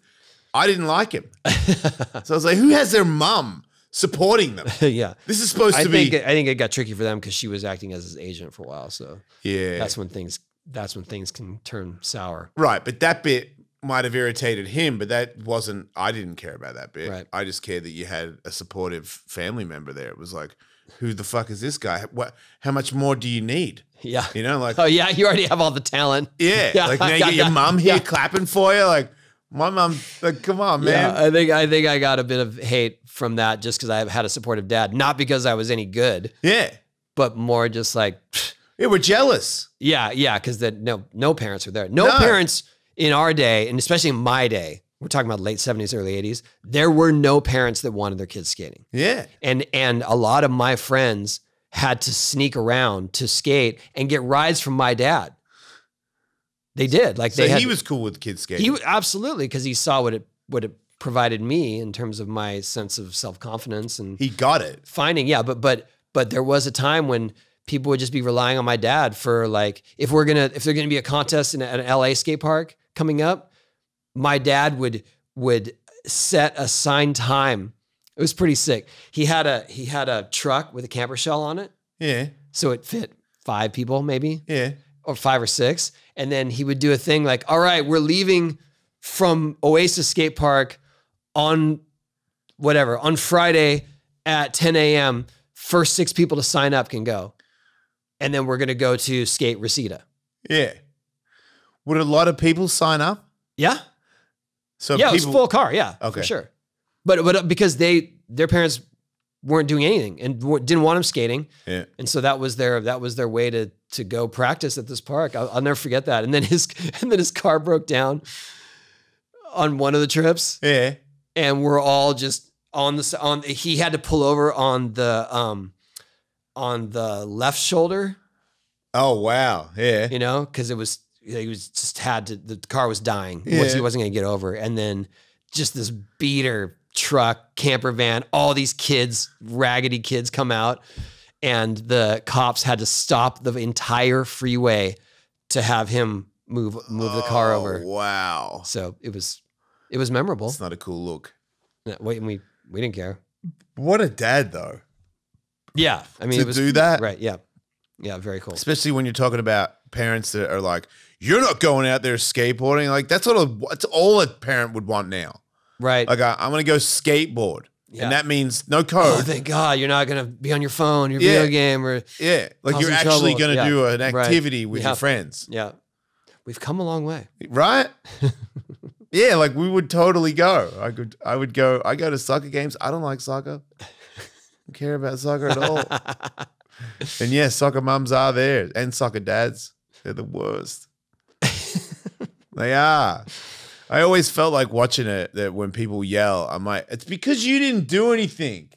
[SPEAKER 2] I didn't like him. [laughs] so I was like, who has their mum supporting them? [laughs] yeah. This is supposed I to think, be.
[SPEAKER 1] I think it got tricky for them because
[SPEAKER 2] she was acting as his agent for a while. So yeah, that's when things that's when things can turn sour. Right. But that bit might have irritated him, but that wasn't. I didn't care about that bit. Right. I just cared that you had a supportive family member there. It was like, who the fuck is this guy? What? How much more do you need? Yeah. You know, like, oh, yeah, you already have all the talent. Yeah. [laughs] yeah. Like, now you your mom here yeah. clapping for you. Like, my mom, like, come on, man. Yeah, I think I think I got
[SPEAKER 1] a bit of hate from that just because I had a supportive dad, not because I was any good. Yeah. But more just like, [sighs] yeah,
[SPEAKER 2] we're jealous.
[SPEAKER 1] Yeah, yeah, because that no no parents were there. No, no parents in our day, and especially in my day, we're talking about late seventies, early eighties. There were no parents that wanted their kids skating. Yeah, and and a lot of my friends had to sneak around to skate and get rides from my dad. They did.
[SPEAKER 2] Like so they had, he was cool with kids skating. He
[SPEAKER 1] absolutely because he saw what it what it provided me in terms of my sense of self confidence and he got it finding yeah. But but but there was a time when people would just be relying on my dad for like if we're gonna if there's gonna be a contest in an LA skate park coming up, my dad would would set a time it was pretty sick. He had a he had a truck with a camper shell on it. Yeah. So it fit five people maybe. Yeah. Or five or six. And then he would do a thing like, all right, we're leaving from Oasis Skate Park on whatever, on Friday at 10 a.m. First six people to sign up can go. And then we're gonna go to skate Reseda.
[SPEAKER 2] Yeah. Would a lot of people sign up? Yeah. So yeah, people- it was full car, yeah. Okay. For sure.
[SPEAKER 1] But but uh, because they their parents weren't doing anything and didn't want them skating. Yeah. And so that was their that was their way to to go practice at this park. I'll, I'll, never forget that. And then his [laughs] and then his car broke down on one of the trips. Yeah. And we're all just on the on he had to pull over on the um on the left shoulder. Oh wow. Yeah. You know, cuz it was he was just had to the car was dying yeah. once he wasn't going to get over and then just this beater truck, camper van, all these kids, raggedy kids come out. And the cops had to stop the entire freeway to have him move move oh, the car oh, over. Wow. So it was it was memorable. It's not a cool look. wait,
[SPEAKER 2] we we didn't care. What a dad though.
[SPEAKER 1] Yeah. I mean to was, do that.
[SPEAKER 2] Right, yeah. Yeah, very cool. Especially when you're talking about parents that are like, You're not going out there skateboarding. Like that's all a, that's all a parent would want now. Right. Like, I, am going to go skateboard. Yeah. And that means no code. Oh,
[SPEAKER 1] thank God you're not going to be on your phone, your yeah. video game, or yeah, like you're actually going to yeah. do an activity right. with your friends. Yeah, we've come a long way,
[SPEAKER 2] right? [laughs] yeah, like we would totally go. I could, I would go. I go to soccer games. I don't like soccer. I [laughs] don't care about soccer at all. [laughs] and yeah, soccer mums are there, and soccer dads. They're the worst. they are. I always felt like watching it that when people yell, I'm like, it's because you didn't do anything.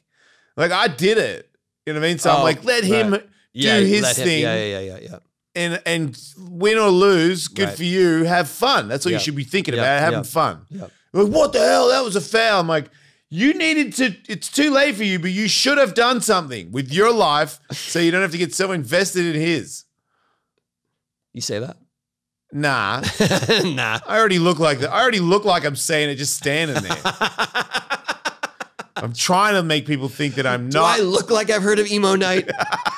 [SPEAKER 2] Like I did it. You know what I mean? So oh, I'm like, let him do yeah, his thing. yeah, yeah, yeah, yeah. And and win or lose, good right. for you. Have fun. That's what yep. you should be thinking yep. about. Having yep. fun. Like, what the hell? That was a foul. I'm like, you needed to it's too late for you, but you should have done something with your life so you don't have to get so invested in his. You say that? Nah, [laughs] nah. I already look like that. I already look like I'm saying it just standing there. [laughs] I'm trying to make people think that I'm Do not. I look like I've heard of emo night? [laughs] that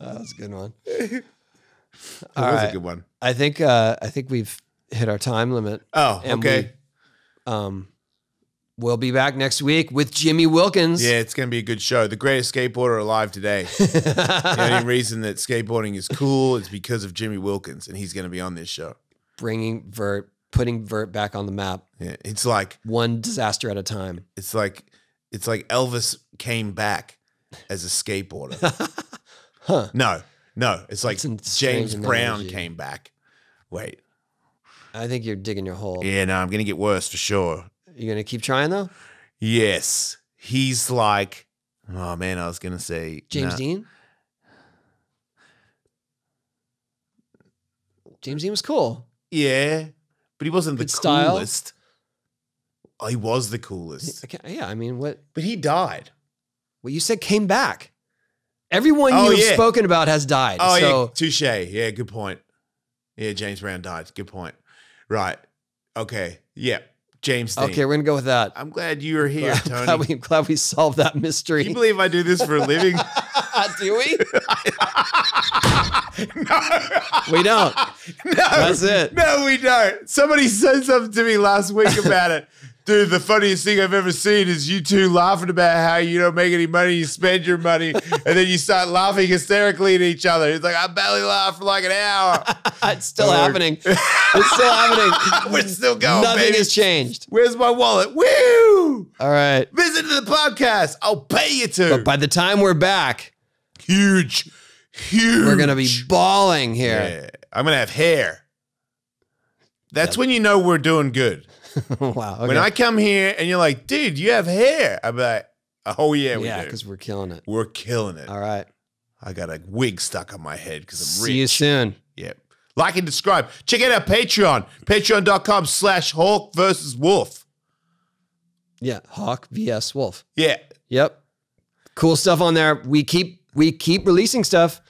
[SPEAKER 1] was a good one. that
[SPEAKER 2] All was right. a good one.
[SPEAKER 1] I think uh, I think we've hit our time limit. Oh, okay. We, um, We'll
[SPEAKER 2] be back next week with Jimmy Wilkins. Yeah, it's going to be a good show. The greatest skateboarder alive today. [laughs] the only reason that skateboarding is cool is because of Jimmy Wilkins, and he's going to be on this show. Bringing Vert, putting Vert back on the map. Yeah, it's like one disaster at a time. It's like it's like Elvis came back as a skateboarder. [laughs] huh? No, no. It's like James Brown came back. Wait. I think you're digging your hole. Yeah, no, I'm going to get worse for sure. You gonna keep trying though? Yes. He's like, oh man, I was gonna say James nah. Dean. James Dean was cool. Yeah, but he wasn't Good the coolest. Style. Oh, he was the coolest.
[SPEAKER 1] yeah, I mean, what? But he died. What you said came back. Everyone oh, you've yeah. spoken about has died. Oh so.
[SPEAKER 2] yeah, touche. Yeah, good point. Yeah, James Brown died. Good point. Right. Okay. Yeah. James Dean. Okay, we're gonna go with that. I'm glad
[SPEAKER 1] you are here, Tony. I'm glad we, glad we solved that mystery. Can you believe I do this for a living? [laughs] do we? [laughs] no. We don't. [laughs] No. That's it.
[SPEAKER 2] No, we don't. Somebody said something to me last week about it dude, the funniest thing I've ever seen is you two laughing about how you don't make any money, you spend your money, and then you start laughing hysterically at each other. It's like I barely laughed for like an hour. [laughs] it's still happening. It's still happening. [laughs] We're still going. Nothing baby. has changed. Where's my wallet? Woo!
[SPEAKER 1] All right. Visit to the podcast. I'll pay you to. But by the time we're back,
[SPEAKER 2] huge, huge. We're gonna be bawling here. Yeah. I'm gonna have hair. That's when you know we're doing good. [laughs] wow. Okay. When I come here and you're like, dude, you have hair. i be like, oh yeah, we yeah, because we're killing it. We're killing it. All right. I got a wig stuck on my head because I'm See rich. See you soon. Yep. Like and subscribe. Check out our Patreon. Patreon.com slash Hawk versus Wolf. Yeah,
[SPEAKER 1] Hawk vs Wolf. Yeah. Yep. Cool stuff on there. We keep we keep
[SPEAKER 2] releasing stuff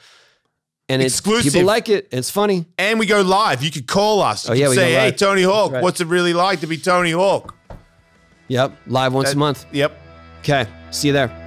[SPEAKER 1] and it's exclusive. People like
[SPEAKER 2] it. It's funny. And we go live. You could call us. You oh, yeah, we say, hey, Tony Hawk, right. what's it really like to be Tony Hawk?
[SPEAKER 1] Yep. Live once that, a month. Yep. Okay. See you there.